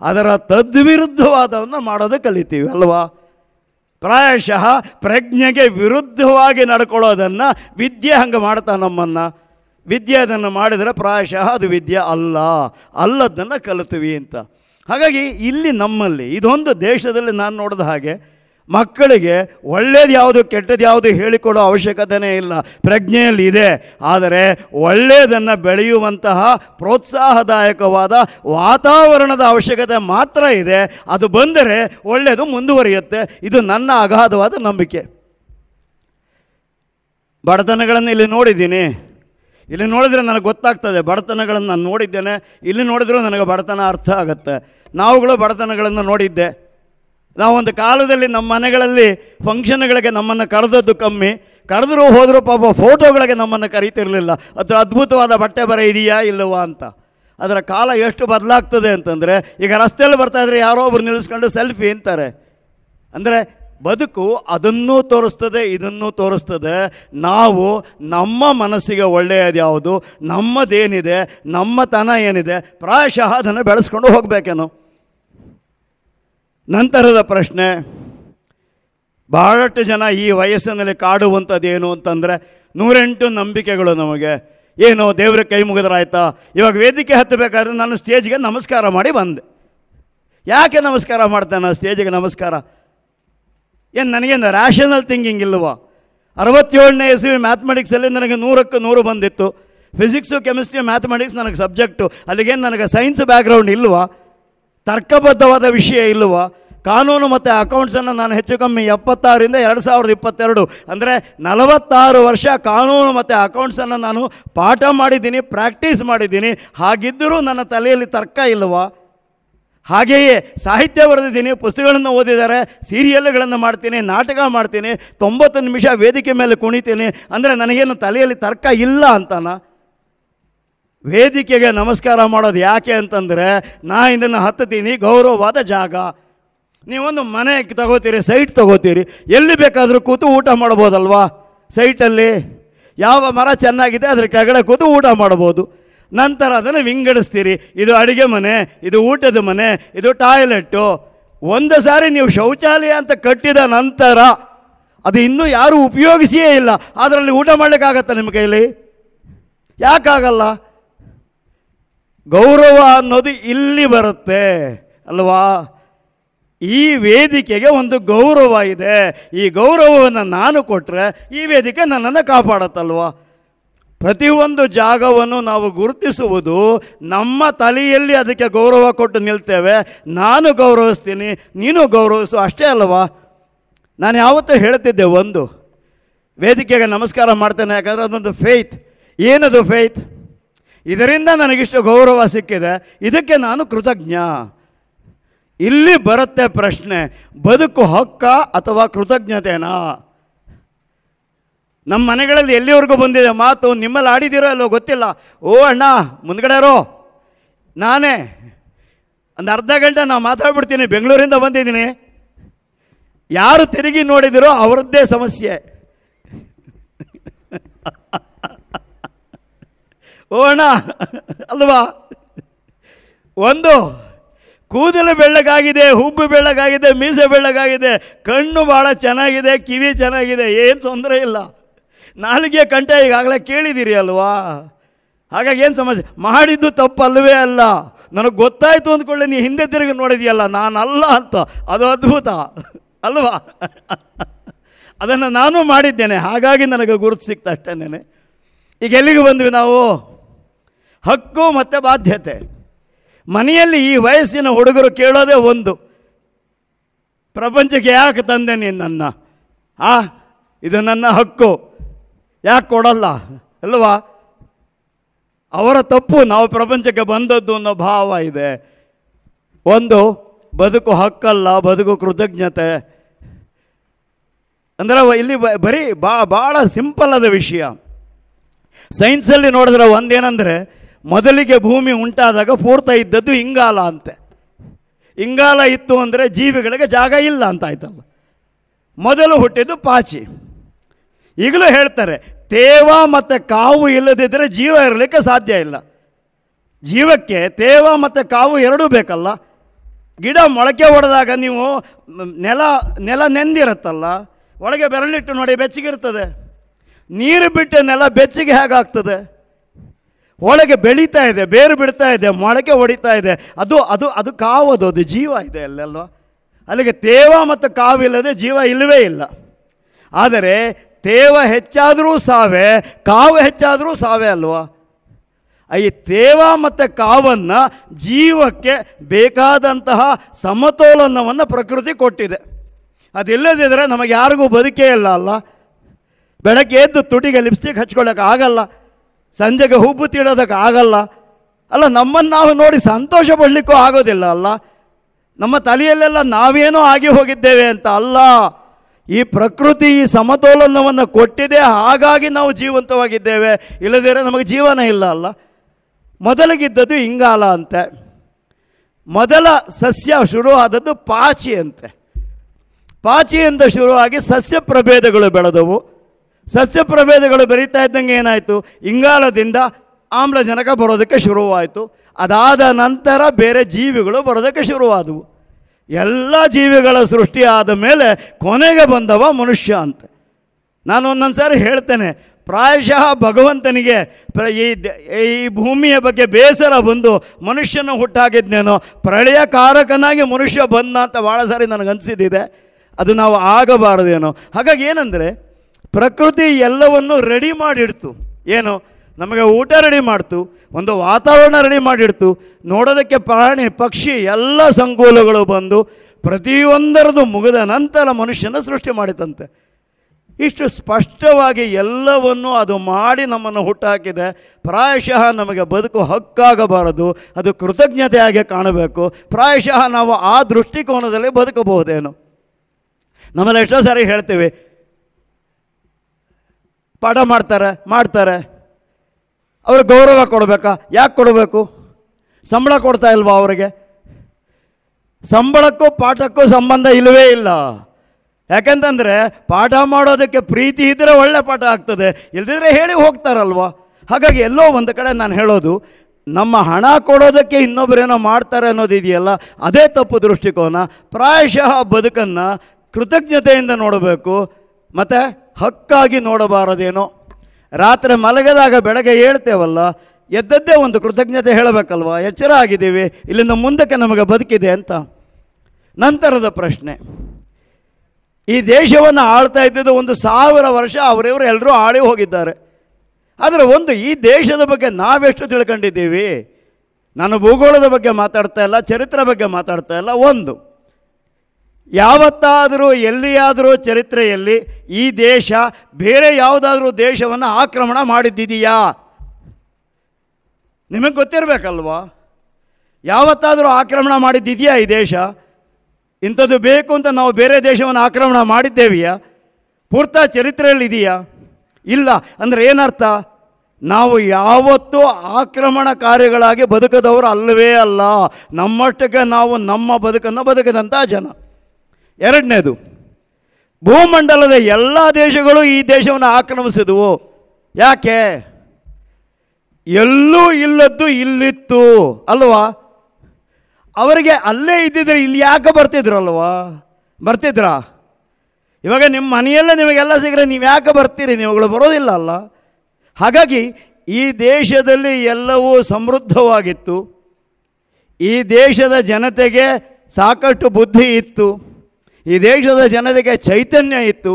ಅದರ ತದ್ವಿರುದ್ಧವಾದವನ್ನು ಮಾಡೋದು ಕಲಿತೀವಿ ಅಲ್ವಾ ಪ್ರಾಯಶಃ ಪ್ರಜ್ಞೆಗೆ ವಿರುದ್ಧವಾಗಿ ನಡ್ಕೊಳ್ಳೋದನ್ನು ವಿದ್ಯೆ ಹಂಗೆ ಮಾಡ್ತಾ ನಮ್ಮನ್ನು ವಿದ್ಯೆ ಅದನ್ನು ಮಾಡಿದರೆ ಪ್ರಾಯಶಃ ಅದು ವಿದ್ಯೆ ಅಲ್ಲ ಅಲ್ಲದನ್ನು ಕಲಿತೀವಿ ಅಂತ ಹಾಗಾಗಿ ಇಲ್ಲಿ ನಮ್ಮಲ್ಲಿ ಇದೊಂದು ದೇಶದಲ್ಲಿ ನಾನು ನೋಡಿದ ಹಾಗೆ ಮಕ್ಕಳಿಗೆ ಒಳ್ಳೇದು ಯಾವುದು ಕೆಟ್ಟದ್ದು ಯಾವುದು ಹೇಳಿಕೊಡೋ ಅವಶ್ಯಕತೆಯೇ ಇಲ್ಲ ಪ್ರಜ್ಞೆಯಲ್ಲಿ ಇದೆ ಆದರೆ ಒಳ್ಳೆಯದನ್ನು ಬೆಳೆಯುವಂತಹ ಪ್ರೋತ್ಸಾಹದಾಯಕವಾದ ವಾತಾವರಣದ ಅವಶ್ಯಕತೆ ಮಾತ್ರ ಇದೆ ಅದು ಬಂದರೆ ಒಳ್ಳೆಯದು ಮುಂದುವರಿಯುತ್ತೆ ಇದು ನನ್ನ ಅಗಾಧವಾದ ನಂಬಿಕೆ ಬಡತನಗಳನ್ನು ಇಲ್ಲಿ ನೋಡಿದ್ದೀನಿ ಇಲ್ಲಿ ನೋಡಿದರೆ ನನಗೆ ಗೊತ್ತಾಗ್ತದೆ ಬಡತನಗಳನ್ನು ನಾನು ನೋಡಿದ್ದೇನೆ ಇಲ್ಲಿ ನೋಡಿದರೂ ನನಗೆ ಬಡತನ ಅರ್ಥ ಆಗುತ್ತೆ ನಾವುಗಳು ಬಡತನಗಳನ್ನು ನೋಡಿದ್ದೆ ನಾವೊಂದು ಕಾಲದಲ್ಲಿ ನಮ್ಮ ಮನೆಗಳಲ್ಲಿ ಫಂಕ್ಷನ್ಗಳಿಗೆ ನಮ್ಮನ್ನು ಕರೆದದ್ದು ಕಮ್ಮಿ ಕರೆದರೂ ಹೋದರೂ ಪಾಪ ಫೋಟೋಗಳಿಗೆ ನಮ್ಮನ್ನು ಕರೀತಿರಲಿಲ್ಲ ಅದು ಅದ್ಭುತವಾದ ಬಟ್ಟೆ ಬರ ಇದೆಯಾ ಇಲ್ಲವಾ ಅಂತ ಅದರ ಕಾಲ ಎಷ್ಟು ಬದಲಾಗ್ತದೆ ಅಂತಂದರೆ ಈಗ ರಸ್ತೆಯಲ್ಲಿ ಬರ್ತಾಯಿದ್ರೆ ಯಾರೋ ಒಬ್ರು ನಿಲ್ಲಿಸ್ಕೊಂಡು ಸೆಲ್ಫಿ ಅಂತಾರೆ ಅಂದರೆ ಬದುಕು ಅದನ್ನೂ ತೋರಿಸ್ತದೆ ಇದನ್ನು ತೋರಿಸ್ತದೆ ನಾವು ನಮ್ಮ ಮನಸ್ಸಿಗೆ ಒಳ್ಳೆಯದು ಯಾವುದು ನಮ್ಮದೇನಿದೆ ನಮ್ಮತನ ಏನಿದೆ ಪ್ರಾಯಶಃ ಅದನ್ನು ಬೆಳೆಸ್ಕೊಂಡು ಹೋಗಬೇಕೇನೋ ನಂತರದ ಪ್ರಶ್ನೆ ಬಹಳಷ್ಟು ಜನ ಈ ವಯಸ್ಸಿನಲ್ಲಿ ಕಾಡುವಂಥದ್ದೇನು ಅಂತಂದರೆ ನೂರೆಂಟು ನಂಬಿಕೆಗಳು ನಮಗೆ ಏನು ದೇವರ ಕೈ ಮುಗಿದ್ರಾಯ್ತಾ ಇವಾಗ ವೇದಿಕೆ ಹತ್ತಬೇಕಾದ್ರೆ ನಾನು ಸ್ಟೇಜ್ಗೆ ನಮಸ್ಕಾರ ಮಾಡಿ ಬಂದೆ ಯಾಕೆ ನಮಸ್ಕಾರ ಮಾಡ್ತಾನೆ ಸ್ಟೇಜಿಗೆ ನಮಸ್ಕಾರ ಏನು ನನಗೇನು ರ್ಯಾಷನಲ್ ಥಿಂಕಿಂಗ್ ಇಲ್ವಾ ಅರವತ್ತೇಳನೇ ವಿ ಮ್ಯಾಥಮೆಟಿಕ್ಸಲ್ಲಿ ನನಗೆ ನೂರಕ್ಕೆ ನೂರು ಬಂದಿತ್ತು ಫಿಸಿಕ್ಸು ಕೆಮಿಸ್ಟ್ರಿ ಮ್ಯಾಥಮೆಟಿಕ್ಸ್ ನನಗೆ ಸಬ್ಜೆಕ್ಟು ಅಲ್ಲಿಗೇನು ನನಗೆ ಸೈನ್ಸ್ ಬ್ಯಾಕ್ಗ್ರೌಂಡ್ ಇಲ್ವಾ ತರ್ಕಬದ್ಧವಾದ ವಿಷಯ ಇಲ್ಲವ ಕಾನೂನು ಮತ್ತು ಅಕೌಂಟ್ಸನ್ನು ನಾನು ಹೆಚ್ಚು ಕಮ್ಮಿ ಎಪ್ಪತ್ತಾರರಿಂದ ಎರಡು ಸಾವಿರದ ಇಪ್ಪತ್ತೆರಡು ಅಂದರೆ ನಲವತ್ತಾರು ವರ್ಷ ಕಾನೂನು ಮತ್ತು ಅಕೌಂಟ್ಸನ್ನು ನಾನು ಪಾಠ ಮಾಡಿದ್ದೀನಿ ಪ್ರಾಕ್ಟೀಸ್ ಮಾಡಿದ್ದೀನಿ ಹಾಗಿದ್ದರೂ ನನ್ನ ತಲೆಯಲ್ಲಿ ತರ್ಕ ಇಲ್ಲವಾ ಹಾಗೆಯೇ ಸಾಹಿತ್ಯ ಬರೆದಿದ್ದೀನಿ ಪುಸ್ತಕಗಳನ್ನು ಓದಿದ್ದಾರೆ ಸೀರಿಯಲ್ಗಳನ್ನು ಮಾಡ್ತೀನಿ ನಾಟಕ ಮಾಡ್ತೀನಿ ತೊಂಬತ್ತು ನಿಮಿಷ ವೇದಿಕೆ ಮೇಲೆ ಕುಣಿತೀನಿ ಅಂದರೆ ನನಗೇನು ತಲೆಯಲ್ಲಿ ತರ್ಕ ಇಲ್ಲ ಅಂತಾನ ವೇದಿಕೆಗೆ ನಮಸ್ಕಾರ ಮಾಡೋದು ಯಾಕೆ ಅಂತಂದರೆ ನಾ ಇದನ್ನು ಹತ್ತುತ್ತೀನಿ ಗೌರವವಾದ ಜಾಗ ನೀವೊಂದು ಮನೆ ತಗೋತೀರಿ ಸೈಟ್ ತಗೋತೀರಿ ಎಲ್ಲಿ ಬೇಕಾದರೂ ಕೂತು ಊಟ ಮಾಡ್ಬೋದಲ್ವಾ ಸೈಟಲ್ಲಿ ಯಾವ ಮರ ಚೆನ್ನಾಗಿದೆ ಅದ್ರ ಕೆಳಗಡೆ ಕೂತು ಊಟ ಮಾಡ್ಬೋದು ನಂತರ ಅದನ್ನು ವಿಂಗಡಿಸ್ತೀರಿ ಇದು ಅಡುಗೆ ಮನೆ ಇದು ಊಟದ ಮನೆ ಇದು ಟಾಯ್ಲೆಟ್ಟು ಒಂದು ಸಾರಿ ನೀವು ಶೌಚಾಲಯ ಅಂತ ಕಟ್ಟಿದ ನಂತರ ಅದು ಇನ್ನೂ ಯಾರೂ ಉಪಯೋಗಿಸಿಯೇ ಇಲ್ಲ ಅದರಲ್ಲಿ ಊಟ ಮಾಡಲಿಕ್ಕಾಗತ್ತಾ ನಿಮ್ಮ ಕೈಲಿ ಯಾಕಾಗಲ್ಲ ಗೌರವ ಅನ್ನೋದು ಇಲ್ಲಿ ಬರುತ್ತೆ ಅಲ್ವಾ ಈ ವೇದಿಕೆಗೆ ಒಂದು ಗೌರವ ಇದೆ ಈ ಗೌರವವನ್ನು ನಾನು ಕೊಟ್ಟರೆ ಈ ವೇದಿಕೆ ನನ್ನನ್ನು ಕಾಪಾಡುತ್ತಲ್ವಾ ಪ್ರತಿಯೊಂದು ಜಾಗವನ್ನು ನಾವು ಗುರುತಿಸುವುದು ನಮ್ಮ ತಲೆಯಲ್ಲಿ ಅದಕ್ಕೆ ಗೌರವ ಕೊಟ್ಟು ನಿಲ್ತೇವೆ ನಾನು ಗೌರವಿಸ್ತೀನಿ ನೀನು ಗೌರವಿಸು ಅಷ್ಟೇ ಅಲ್ವಾ ನಾನು ಯಾವತ್ತೂ ಹೇಳ್ತಿದ್ದೆ ಒಂದು ವೇದಿಕೆಗೆ ನಮಸ್ಕಾರ ಮಾಡ್ತೇನೆ ಯಾಕಂದರೆ ಅದೊಂದು ಫೇತ್ ಏನದು ಫೇತ್ ಇದರಿಂದ ನನಗಿಷ್ಟು ಗೌರವ ಸಿಕ್ಕಿದೆ ಇದಕ್ಕೆ ನಾನು ಕೃತಜ್ಞ ಇಲ್ಲಿ ಬರುತ್ತೆ ಪ್ರಶ್ನೆ ಬದುಕು ಹಕ್ಕ ಅಥವಾ ಕೃತಜ್ಞತೆನಾ ನಮ್ಮ ಮನೆಗಳಲ್ಲಿ ಎಲ್ಲಿವರೆಗೂ ಬಂದಿದೆ ಮಾತು ನಿಮ್ಮಲ್ಲಿ ಆಡಿದ್ದೀರೋ ಅಲ್ಲೋ ಗೊತ್ತಿಲ್ಲ ಓ ಅಣ್ಣ ಮುಂದ್ಗಡೆರೋ ನಾನೇ ಒಂದು ಅರ್ಧ ಗಂಟೆ ನಾನು ಮಾತಾಡ್ಬಿಡ್ತೀನಿ ಬೆಂಗಳೂರಿಂದ ಬಂದಿದ್ದೀನಿ ಯಾರು ತಿರುಗಿ ನೋಡಿದಿರೋ ಅವರದ್ದೇ ಸಮಸ್ಯೆ ಓಣ ಅಲ್ವಾ ಒಂದು ಕೂದಲು ಬೆಳ್ಳಗಾಗಿದೆ ಹುಬ್ಬು ಬೆಳ್ಳಗಾಗಿದೆ ಮೀಸೆ ಬೆಳ್ಳಗಾಗಿದೆ ಕಣ್ಣು ಭಾಳ ಚೆನ್ನಾಗಿದೆ ಕಿವಿ ಚೆನ್ನಾಗಿದೆ ಏನು ತೊಂದರೆ ಇಲ್ಲ ನಾಲಿಗೆ ಕಂಠ ಈಗಾಗಲೇ ಕೇಳಿದ್ದೀರಿ ಅಲ್ವಾ ಹಾಗಾಗಿ ಏನು ಸಮಸ್ಯೆ ಮಾಡಿದ್ದು ತಪ್ಪಲ್ವೇ ಅಲ್ಲ ನನಗೆ ಗೊತ್ತಾಯಿತು ಅಂದ್ಕೊಳ್ಳಿ ನೀ ಹಿಂದೆ ತಿರುಗಿ ನೋಡಿದೆಯಲ್ಲ ನಾನಲ್ಲ ಅಂತ ಅದು ಅದ್ಭುತ ಅಲ್ವಾ ಅದನ್ನು ನಾನು ಮಾಡಿದ್ದೇನೆ ಹಾಗಾಗಿ ನನಗೆ ಗುರುತು ಸಿಗ್ತಾ ಅಷ್ಟೇನೆ ಈಗ ಎಲ್ಲಿಗೆ ಬಂದ್ವಿ ನಾವು ಹಕ್ಕು ಮತ್ತು ಬಾಧ್ಯತೆ ಮನೆಯಲ್ಲಿ ಈ ವಯಸ್ಸಿನ ಹುಡುಗರು ಕೇಳೋದೇ ಒಂದು ಪ್ರಪಂಚಕ್ಕೆ ಯಾಕೆ ತಂದೆ ನೀನು ನನ್ನ ಆ ಇದು ನನ್ನ ಹಕ್ಕು ಯಾಕೆ ಕೊಡಲ್ಲ ಅಲ್ವಾ ಅವರ ತಪ್ಪು ನಾವು ಪ್ರಪಂಚಕ್ಕೆ ಬಂದದ್ದು ಅನ್ನೋ ಭಾವ ಇದೆ ಒಂದು ಬದುಕು ಹಕ್ಕಲ್ಲ ಬದುಕು ಕೃತಜ್ಞತೆ ಅಂದರೆ ಇಲ್ಲಿ ಬರೀ ಬಾ ಭಾಳ ಸಿಂಪಲ್ ಆದ ವಿಷಯ ಸೈನ್ಸಲ್ಲಿ ನೋಡಿದ್ರೆ ಒಂದೇನೆಂದರೆ ಮೊದಲಿಗೆ ಭೂಮಿ ಉಂಟಾದಾಗ ಪೂರ್ತ ಇದ್ದದ್ದು ಇಂಗಾಲ ಅಂತೆ ಇಂಗಾಲ ಇತ್ತು ಅಂದರೆ ಜೀವಿಗಳಿಗೆ ಜಾಗ ಇಲ್ಲ ಅಂತ ಆಯ್ತಲ್ಲ ಮೊದಲು ಹುಟ್ಟಿದ್ದು ಪಾಚಿ ಈಗಲೂ ಹೇಳ್ತಾರೆ ತೇವ ಮತ್ತು ಕಾವು ಇಲ್ಲದಿದ್ದರೆ ಜೀವ ಇರಲಿಕ್ಕೆ ಸಾಧ್ಯ ಇಲ್ಲ ಜೀವಕ್ಕೆ ತೇವ ಮತ್ತು ಕಾವು ಎರಡೂ ಬೇಕಲ್ಲ ಗಿಡ ಮೊಳಕೆ ಹೊಡೆದಾಗ ನೀವು ನೆಲ ನೆಲ ನೆಂದಿರುತ್ತಲ್ಲ ಒಳಗೆ ಬೆರಳಿಟ್ಟು ನೋಡಿ ಬೆಚ್ಚಗಿರ್ತದೆ ನೀರು ಬಿಟ್ಟ ನೆಲ ಬೆಚ್ಚಗೆ ಹೇಗಾಗ್ತದೆ ಒಳಗೆ ಬೆಳೀತಾ ಇದೆ ಬೇರು ಬಿಡ್ತಾ ಇದೆ ಮೊಳಕೆ ಹೊಡಿತಾ ಇದೆ ಅದು ಅದು ಅದು ಕಾವದು ಅದು ಜೀವ ಇದೆ ಅಲ್ಲಲ್ವಾ ಅಲ್ಲಿಗೆ ತೇವ ಮತ್ತು ಕಾವಿಲ್ಲದೆ ಜೀವ ಇಲ್ಲವೇ ಇಲ್ಲ ಆದರೆ ತೇವ ಹೆಚ್ಚಾದರೂ ಸಾವೆ ಕಾವು ಹೆಚ್ಚಾದರೂ ಸಾವೆ ಅಲ್ವಾ ಈ ತೇವ ಮತ್ತು ಕಾವನ್ನು ಜೀವಕ್ಕೆ ಬೇಕಾದಂತಹ ಸಮತೋಲನವನ್ನು ಪ್ರಕೃತಿ ಕೊಟ್ಟಿದೆ ಅದಿಲ್ಲದಿದ್ದರೆ ನಮಗೆ ಯಾರಿಗೂ ಬದುಕೇ ಇಲ್ಲ ಅಲ್ಲ ಬೆಳಗ್ಗೆ ಎದ್ದು ತುಟಿಗೆ ಲಿಪ್ಸ್ಟಿಕ್ ಹಚ್ಕೊಳ್ಳೋಕೆ ಆಗಲ್ಲ ಸಂಜೆಗೆ ಹುಬ್ಬು ತೀಡೋದಕ್ಕೆ ಆಗಲ್ಲ ಅಲ್ಲ ನಮ್ಮನ್ನು ನಾವು ನೋಡಿ ಸಂತೋಷ ಪಡಲಿಕ್ಕೂ ಆಗೋದಿಲ್ಲ ಅಲ್ಲ ನಮ್ಮ ತಲೆಯಲ್ಲೆಲ್ಲ ನಾವೇನೋ ಆಗಿ ಹೋಗಿದ್ದೇವೆ ಅಂತ ಅಲ್ಲ ಈ ಪ್ರಕೃತಿ ಈ ಸಮತೋಲನವನ್ನು ಕೊಟ್ಟಿದೆ ಹಾಗಾಗಿ ನಾವು ಜೀವಂತವಾಗಿದ್ದೇವೆ ಇಲ್ಲದಿರೋ ನಮಗೆ ಜೀವನ ಇಲ್ಲ ಅಲ್ಲ ಮೊದಲಗಿದ್ದದ್ದು ಇಂಗಾಲ ಅಂತೆ ಮೊದಲ ಸಸ್ಯ ಶುರುವಾದದ್ದು ಪಾಚಿ ಅಂತೆ ಪಾಚಿಯಿಂದ ಶುರುವಾಗಿ ಸಸ್ಯ ಪ್ರಭೇದಗಳು ಬೆಳೆದವು ಸಸ್ಯ ಪ್ರಭೇದಗಳು ಬೆರೀತಾ ಇದ್ದಂಗೆ ಏನಾಯಿತು ಇಂಗಾಲದಿಂದ ಆಮ್ಲಜನಕ ಬರೋದಕ್ಕೆ ಶುರುವಾಯಿತು ಅದಾದ ನಂತರ ಬೇರೆ ಜೀವಿಗಳು ಬರೋದಕ್ಕೆ ಶುರುವಾದವು ಎಲ್ಲ ಜೀವಿಗಳ ಸೃಷ್ಟಿಯಾದ ಮೇಲೆ ಕೊನೆಗೆ ಬಂದವ ಮನುಷ್ಯ ಅಂತ ನಾನು ಒಂದೊಂದು ಸಾರಿ ಹೇಳ್ತೇನೆ ಪ್ರಾಯಶಃ ಭಗವಂತನಿಗೆ ಈ ಈ ಭೂಮಿಯ ಬಗ್ಗೆ ಬೇಸರ ಬಂದು ಮನುಷ್ಯನ ಹುಟ್ಟಾಗಿದ್ದೇನೋ ಪ್ರಳಯಕಾರಕನಾಗಿ ಮನುಷ್ಯ ಬಂದ ಅಂತ ಭಾಳ ಸಾರಿ ನನಗನ್ಸಿದ್ದಿದೆ ಅದು ನಾವು ಆಗಬಾರದೇನೋ ಹಾಗಾಗಿ ಏನಂದರೆ ಪ್ರಕೃತಿ ಎಲ್ಲವನ್ನು ರೆಡಿ ಮಾಡಿಡ್ತು ಏನು ನಮಗೆ ಊಟ ರೆಡಿ ಮಾಡ್ತು ಒಂದು ವಾತಾವರಣ ರೆಡಿ ಮಾಡಿಡ್ತು ನೋಡೋದಕ್ಕೆ ಪ್ರಾಣಿ ಪಕ್ಷಿ ಎಲ್ಲ ಸಂಕುಲಗಳು ಬಂದು ಪ್ರತಿಯೊಂದರದು ಮುಗಿದ ನಂತರ ಮನುಷ್ಯನ ಸೃಷ್ಟಿ ಮಾಡಿತಂತೆ ಇಷ್ಟು ಸ್ಪಷ್ಟವಾಗಿ ಎಲ್ಲವನ್ನು ಅದು ಮಾಡಿ ನಮ್ಮನ್ನು ಹುಟ್ಟಾಕಿದೆ ಪ್ರಾಯಶಃ ನಮಗೆ ಬದುಕು ಹಕ್ಕಾಗಬಾರದು ಅದು ಕೃತಜ್ಞತೆಯಾಗಿ ಕಾಣಬೇಕು ಪ್ರಾಯಶಃ ನಾವು ಆ ದೃಷ್ಟಿಕೋನದಲ್ಲಿ ಬದುಕಬಹುದೇನು ನಮ್ಮಲ್ಲಿ ಎಷ್ಟೋ ಸಾರಿ ಹೇಳ್ತೀವಿ ಪಾಠ ಮಾಡ್ತಾರೆ ಮಾಡ್ತಾರೆ ಅವ್ರಿಗೆ ಗೌರವ ಕೊಡಬೇಕಾ ಯಾಕೆ ಕೊಡಬೇಕು ಸಂಬಳ ಕೊಡ್ತಾ ಇಲ್ವಾ ಅವರಿಗೆ ಸಂಬಳಕ್ಕೂ ಪಾಠಕ್ಕೂ ಸಂಬಂಧ ಇಲ್ಲವೇ ಇಲ್ಲ ಯಾಕೆಂತಂದರೆ ಪಾಠ ಮಾಡೋದಕ್ಕೆ ಪ್ರೀತಿ ಇದ್ದರೆ ಒಳ್ಳೆ ಪಾಠ ಆಗ್ತದೆ ಇಲ್ಲದಿದ್ದರೆ ಹೇಳಿ ಹೋಗ್ತಾರಲ್ವ ಹಾಗಾಗಿ ಎಲ್ಲೋ ಒಂದು ಕಡೆ ನಾನು ಹೇಳೋದು ನಮ್ಮ ಹಣ ಕೊಡೋದಕ್ಕೆ ಇನ್ನೊಬ್ಬರೇನೋ ಮಾಡ್ತಾರೆ ಅನ್ನೋದಿದೆಯಲ್ಲ ಅದೇ ತಪ್ಪು ದೃಷ್ಟಿಕೋನ ಪ್ರಾಯಶಃ ಬದುಕನ್ನು ಕೃತಜ್ಞತೆಯಿಂದ ನೋಡಬೇಕು ಮತ್ತು ಹಕ್ಕಾಗಿ ನೋಡಬಾರದೇನೋ ರಾತ್ರಿ ಮಲಗದಾಗ ಬೆಳಗ್ಗೆ ಹೇಳ್ತೇವಲ್ಲ ಎದ್ದದ್ದೇ ಒಂದು ಕೃತಜ್ಞತೆ ಹೇಳಬೇಕಲ್ವ ಎಚ್ಚರ ಆಗಿದ್ದೀವಿ ಇಲ್ಲಿಂದ ಮುಂದಕ್ಕೆ ನಮಗೆ ಬದುಕಿದೆ ಅಂತ ನಂತರದ ಪ್ರಶ್ನೆ ಈ ದೇಶವನ್ನು ಆಳ್ತಾ ಇದ್ದಿದ್ದು ಒಂದು ಸಾವಿರ ವರ್ಷ ಅವರಿವರು ಎಲ್ಲರೂ ಆಳಿ ಹೋಗಿದ್ದಾರೆ ಆದರೆ ಒಂದು ಈ ದೇಶದ ಬಗ್ಗೆ ನಾವೆಷ್ಟು ತಿಳ್ಕೊಂಡಿದ್ದೀವಿ ನಾನು ಭೂಗೋಳದ ಬಗ್ಗೆ ಮಾತಾಡ್ತಾ ಇಲ್ಲ ಚರಿತ್ರೆ ಬಗ್ಗೆ ಮಾತಾಡ್ತಾ ಇಲ್ಲ ಒಂದು ಯಾವತ್ತಾದರೂ ಎಲ್ಲಿಯಾದರೂ ಚರಿತ್ರೆಯಲ್ಲಿ ಈ ದೇಶ ಬೇರೆ ಯಾವುದಾದ್ರೂ ದೇಶವನ್ನು ಆಕ್ರಮಣ ಮಾಡಿದ್ದಿದೆಯಾ ನಿಮಗೆ ಗೊತ್ತಿರಬೇಕಲ್ವಾ ಯಾವತ್ತಾದರೂ ಆಕ್ರಮಣ ಮಾಡಿದ್ದಿದೆಯಾ ಈ ದೇಶ ಇಂಥದ್ದು ಬೇಕು ಅಂತ ನಾವು ಬೇರೆ ದೇಶವನ್ನು ಆಕ್ರಮಣ ಮಾಡಿದ್ದೇವೆಯಾ ಪೂರ್ತ ಚರಿತ್ರೆಯಲ್ಲಿದೆಯಾ ಇಲ್ಲ ಅಂದರೆ ಏನರ್ಥ ನಾವು ಯಾವತ್ತೂ ಆಕ್ರಮಣಕಾರಿಗಳಾಗಿ ಬದುಕದವರು ಅಲ್ಲವೇ ಅಲ್ಲ ನಮ್ಮಷ್ಟಕ್ಕೆ ನಾವು ನಮ್ಮ ಬದುಕನ್ನು ಬದುಕದಂಥ ಜನ ಎರಡನೇದು ಭೂಮಂಡಲದ ಎಲ್ಲ ದೇಶಗಳು ಈ ದೇಶವನ್ನು ಆಕ್ರಮಿಸಿದವು ಯಾಕೆ ಎಲ್ಲೂ ಇಲ್ಲದ್ದು ಇಲ್ಲಿತ್ತು ಅಲ್ವಾ ಅವರಿಗೆ ಅಲ್ಲೇ ಇದ್ದಿದ್ರೆ ಇಲ್ಲಿ ಯಾಕೆ ಬರ್ತಿದ್ರಲ್ವಾ ಬರ್ತಿದ್ರಾ ಇವಾಗ ನಿಮ್ಮ ಮನೆಯಲ್ಲೇ ನಿಮಗೆಲ್ಲ ಸಿಗ್ರೆ ನೀವು ಯಾಕೆ ಬರ್ತೀರಿ ನೀವುಗಳು ಬರೋದಿಲ್ಲ ಅಲ್ಲ ಹಾಗಾಗಿ ಈ ದೇಶದಲ್ಲಿ ಎಲ್ಲವೂ ಸಮೃದ್ಧವಾಗಿತ್ತು ಈ ದೇಶದ ಜನತೆಗೆ ಸಾಕಷ್ಟು ಬುದ್ಧಿ ಇತ್ತು ಈ ದೇಶದ ಜನತೆಗೆ ಚೈತನ್ಯ ಇತ್ತು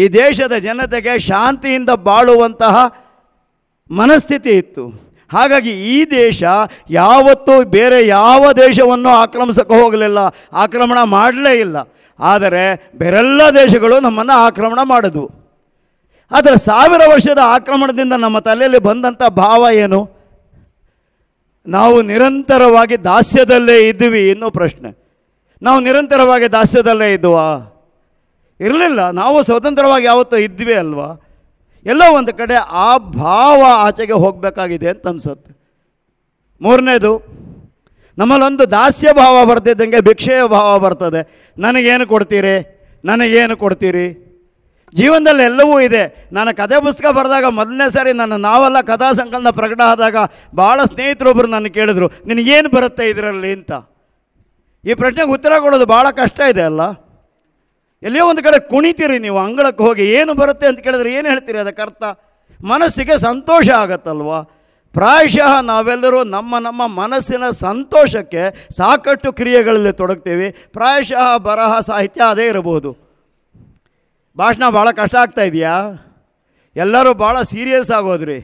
ಈ ದೇಶದ ಜನತೆಗೆ ಶಾಂತಿಯಿಂದ ಬಾಳುವಂತಹ ಮನಸ್ಥಿತಿ ಇತ್ತು ಹಾಗಾಗಿ ಈ ದೇಶ ಯಾವತ್ತೂ ಬೇರೆ ಯಾವ ದೇಶವನ್ನು ಆಕ್ರಮಿಸಕ್ಕೆ ಹೋಗಲಿಲ್ಲ ಆಕ್ರಮಣ ಮಾಡಲೇ ಇಲ್ಲ ಆದರೆ ಬೇರೆಲ್ಲ ದೇಶಗಳು ನಮ್ಮನ್ನು ಆಕ್ರಮಣ ಮಾಡಿದ್ವು ಆದರೆ ಸಾವಿರ ವರ್ಷದ ಆಕ್ರಮಣದಿಂದ ನಮ್ಮ ತಲೆಯಲ್ಲಿ ಬಂದಂಥ ಭಾವ ಏನು ನಾವು ನಿರಂತರವಾಗಿ ದಾಸ್ಯದಲ್ಲೇ ಇದ್ದೀವಿ ಅನ್ನೋ ಪ್ರಶ್ನೆ ನಾವು ನಿರಂತರವಾಗಿ ದಾಸ್ಯದಲ್ಲೇ ಇದ್ವಾ ಇರಲಿಲ್ಲ ನಾವು ಸ್ವತಂತ್ರವಾಗಿ ಯಾವತ್ತೂ ಇದ್ವಿ ಅಲ್ವಾ ಎಲ್ಲೋ ಒಂದು ಕಡೆ ಆ ಭಾವ ಆಚೆಗೆ ಹೋಗಬೇಕಾಗಿದೆ ಅಂತ ಅನ್ಸುತ್ತೆ ಮೂರನೇದು ನಮ್ಮಲ್ಲೊಂದು ದಾಸ್ಯ ಭಾವ ಬರ್ತಿದ್ದಂಗೆ ಭಿಕ್ಷೆಯ ಭಾವ ಬರ್ತದೆ ನನಗೇನು ಕೊಡ್ತೀರಿ ನನಗೇನು ಕೊಡ್ತೀರಿ ಜೀವನದಲ್ಲಿ ಎಲ್ಲವೂ ಇದೆ ನಾನು ಕಥೆ ಪುಸ್ತಕ ಬರೆದಾಗ ಮೊದಲನೇ ಸಾರಿ ನನ್ನ ನಾವೆಲ್ಲ ಕಥಾ ಸಂಕಲನ ಪ್ರಕಟ ಆದಾಗ ಭಾಳ ಸ್ನೇಹಿತರೊಬ್ಬರು ನನ್ನ ಕೇಳಿದ್ರು ನಿನಗೇನು ಬರುತ್ತೆ ಇದರಲ್ಲಿ ಅಂತ ಈ ಪ್ರಶ್ನೆಗೆ ಉತ್ತರ ಕೊಡೋದು ಭಾಳ ಕಷ್ಟ ಇದೆ ಅಲ್ಲ ಎಲ್ಲಿಯೋ ಒಂದು ಕಡೆ ಕುಣಿತೀರಿ ನೀವು ಅಂಗಳಕ್ಕೆ ಹೋಗಿ ಏನು ಬರುತ್ತೆ ಅಂತ ಕೇಳಿದ್ರೆ ಏನು ಹೇಳ್ತೀರಿ ಅದಕ್ಕೆ ಅರ್ಥ ಮನಸ್ಸಿಗೆ ಸಂತೋಷ ಆಗತ್ತಲ್ವ ಪ್ರಾಯಶಃ ನಾವೆಲ್ಲರೂ ನಮ್ಮ ನಮ್ಮ ಮನಸ್ಸಿನ ಸಂತೋಷಕ್ಕೆ ಸಾಕಷ್ಟು ಕ್ರಿಯೆಗಳಲ್ಲಿ ತೊಡಗ್ತೀವಿ ಪ್ರಾಯಶಃ ಬರಹ ಸಾಹಿತ್ಯ ಅದೇ ಇರಬಹುದು ಭಾಷಣ ಭಾಳ ಕಷ್ಟ ಆಗ್ತಾ ಇದೆಯಾ ಎಲ್ಲರೂ ಭಾಳ ಸೀರಿಯಸ್ ಆಗೋದ್ರಿ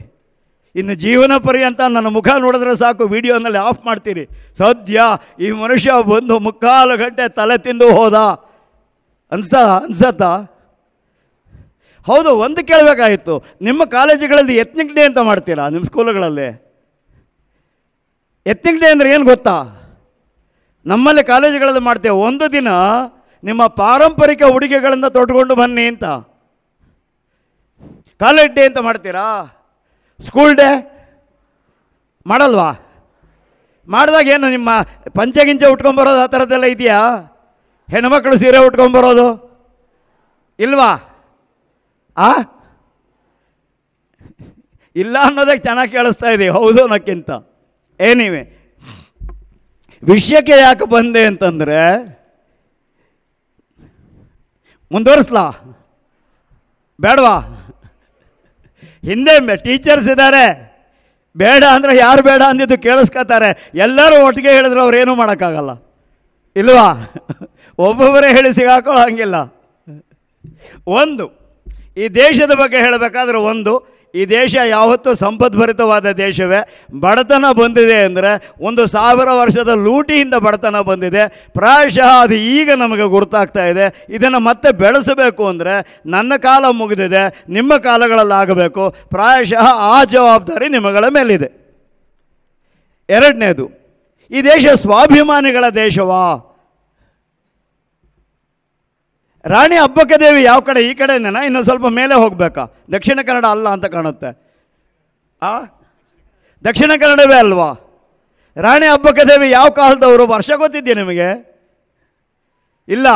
ಇನ್ನು ಜೀವನ ಪರ್ಯಂತ ನನ್ನ ಮುಖ ನೋಡಿದ್ರೆ ಸಾಕು ವಿಡಿಯೋನಲ್ಲಿ ಆಫ್ ಮಾಡ್ತೀರಿ ಸದ್ಯ ಈ ಮನುಷ್ಯ ಬಂದು ಮುಕ್ಕಾಲು ಗಂಟೆ ತಲೆ ತಿಂದು ಹೋದ ಅನ್ಸ ಅನ್ಸತ್ತ ಹೌದು ಒಂದು ಕೇಳಬೇಕಾಯಿತು ನಿಮ್ಮ ಕಾಲೇಜುಗಳಲ್ಲಿ ಎತ್ನಿಕ್ ಡೇ ಅಂತ ಮಾಡ್ತೀರಾ ನಿಮ್ಮ ಸ್ಕೂಲುಗಳಲ್ಲಿ ಎತ್ನಿಕ್ ಡೇ ಅಂದರೆ ಏನು ಗೊತ್ತಾ ನಮ್ಮಲ್ಲಿ ಕಾಲೇಜುಗಳಲ್ಲಿ ಮಾಡ್ತೇವೆ ಒಂದು ದಿನ ನಿಮ್ಮ ಪಾರಂಪರಿಕ ಉಡುಗೆಗಳನ್ನು ತೊಟ್ಕೊಂಡು ಬನ್ನಿ ಅಂತ ಕಾಲೇಜ್ ಡೇ ಅಂತ ಮಾಡ್ತೀರಾ ಸ್ಕೂಲ್ ಡೇ ಮಾಡಲ್ವಾ ಮಾಡಿದಾಗ ಏನು ನಿಮ್ಮ ಪಂಚೆ ಗಿಂಚೆ ಉಟ್ಕೊಂಬರೋದು ಆ ಥರದ್ದೆಲ್ಲ ಇದೆಯಾ ಹೆಣ್ಮಕ್ಳು ಸೀರೆ ಉಟ್ಕೊಂಬರೋದು ಇಲ್ವಾ ಆ ಇಲ್ಲ ಅನ್ನೋದಕ್ಕೆ ಚೆನ್ನಾಗಿ ಕೇಳಿಸ್ತಾ ಇದೆ ಹೌದು ಅನ್ನೋಕ್ಕಿಂತ ಏನಿವೆ ವಿಷಯಕ್ಕೆ ಯಾಕೆ ಬಂದೆ ಅಂತಂದರೆ ಮುಂದುವರಿಸ್ಲಾ ಬೇಡವಾ ಹಿಂದೆ ಟೀಚರ್ಸ್ ಇದ್ದಾರೆ ಬೇಡ ಅಂದರೆ ಯಾರು ಬೇಡ ಅಂದಿದ್ದು ಕೇಳಿಸ್ಕೊತಾರೆ ಎಲ್ಲರೂ ಒಟ್ಟಿಗೆ ಹೇಳಿದ್ರು ಅವ್ರೇನು ಮಾಡೋಕ್ಕಾಗಲ್ಲ ಇಲ್ವಾ *laughs* ಒಬ್ಬೊಬ್ಬರೇ ಹೇಳಿ ಸಿಗಾಕೊಳ್ಳೋ ಹಾಗಿಲ್ಲ ಒಂದು ಈ ದೇಶದ ಬಗ್ಗೆ ಹೇಳಬೇಕಾದ್ರೆ ಒಂದು ಈ ದೇಶ ಯಾವತ್ತೂ ಸಂಪದ್ಭರಿತವಾದ ದೇಶವೇ ಬಡತನ ಬಂದಿದೆ ಅಂದರೆ ಒಂದು ಸಾವಿರ ವರ್ಷದ ಲೂಟಿಯಿಂದ ಬಡತನ ಬಂದಿದೆ ಪ್ರಾಯಶಃ ಅದು ಈಗ ನಮಗೆ ಗುರುತಾಗ್ತಾ ಇದೆ ಇದನ್ನು ಮತ್ತೆ ಬೆಳೆಸಬೇಕು ಅಂದರೆ ನನ್ನ ಕಾಲ ಮುಗಿದಿದೆ ನಿಮ್ಮ ಕಾಲಗಳಲ್ಲಾಗಬೇಕು ಪ್ರಾಯಶಃ ಆ ಜವಾಬ್ದಾರಿ ನಿಮಗಳ ಮೇಲಿದೆ ಎರಡನೇದು ಈ ದೇಶ ಸ್ವಾಭಿಮಾನಿಗಳ ದೇಶವಾ ರಾಣಿ ಹಬ್ಬಕ್ಕೆ ದೇವಿ ಯಾವ ಕಡೆ ಈ ಕಡೆನೇನ ಇನ್ನೊಂದು ಸ್ವಲ್ಪ ಮೇಲೆ ಹೋಗಬೇಕಾ ದಕ್ಷಿಣ ಕನ್ನಡ ಅಲ್ಲ ಅಂತ ಕಾಣುತ್ತೆ ಆ ದಕ್ಷಿಣ ಕನ್ನಡವೇ ಅಲ್ವಾ ರಾಣಿ ಹಬ್ಬಕ್ಕೆ ದೇವಿ ಯಾವ ಕಾಲದವರು ವರ್ಷ ಗೊತ್ತಿದೆಯಾ ನಿಮಗೆ ಇಲ್ಲ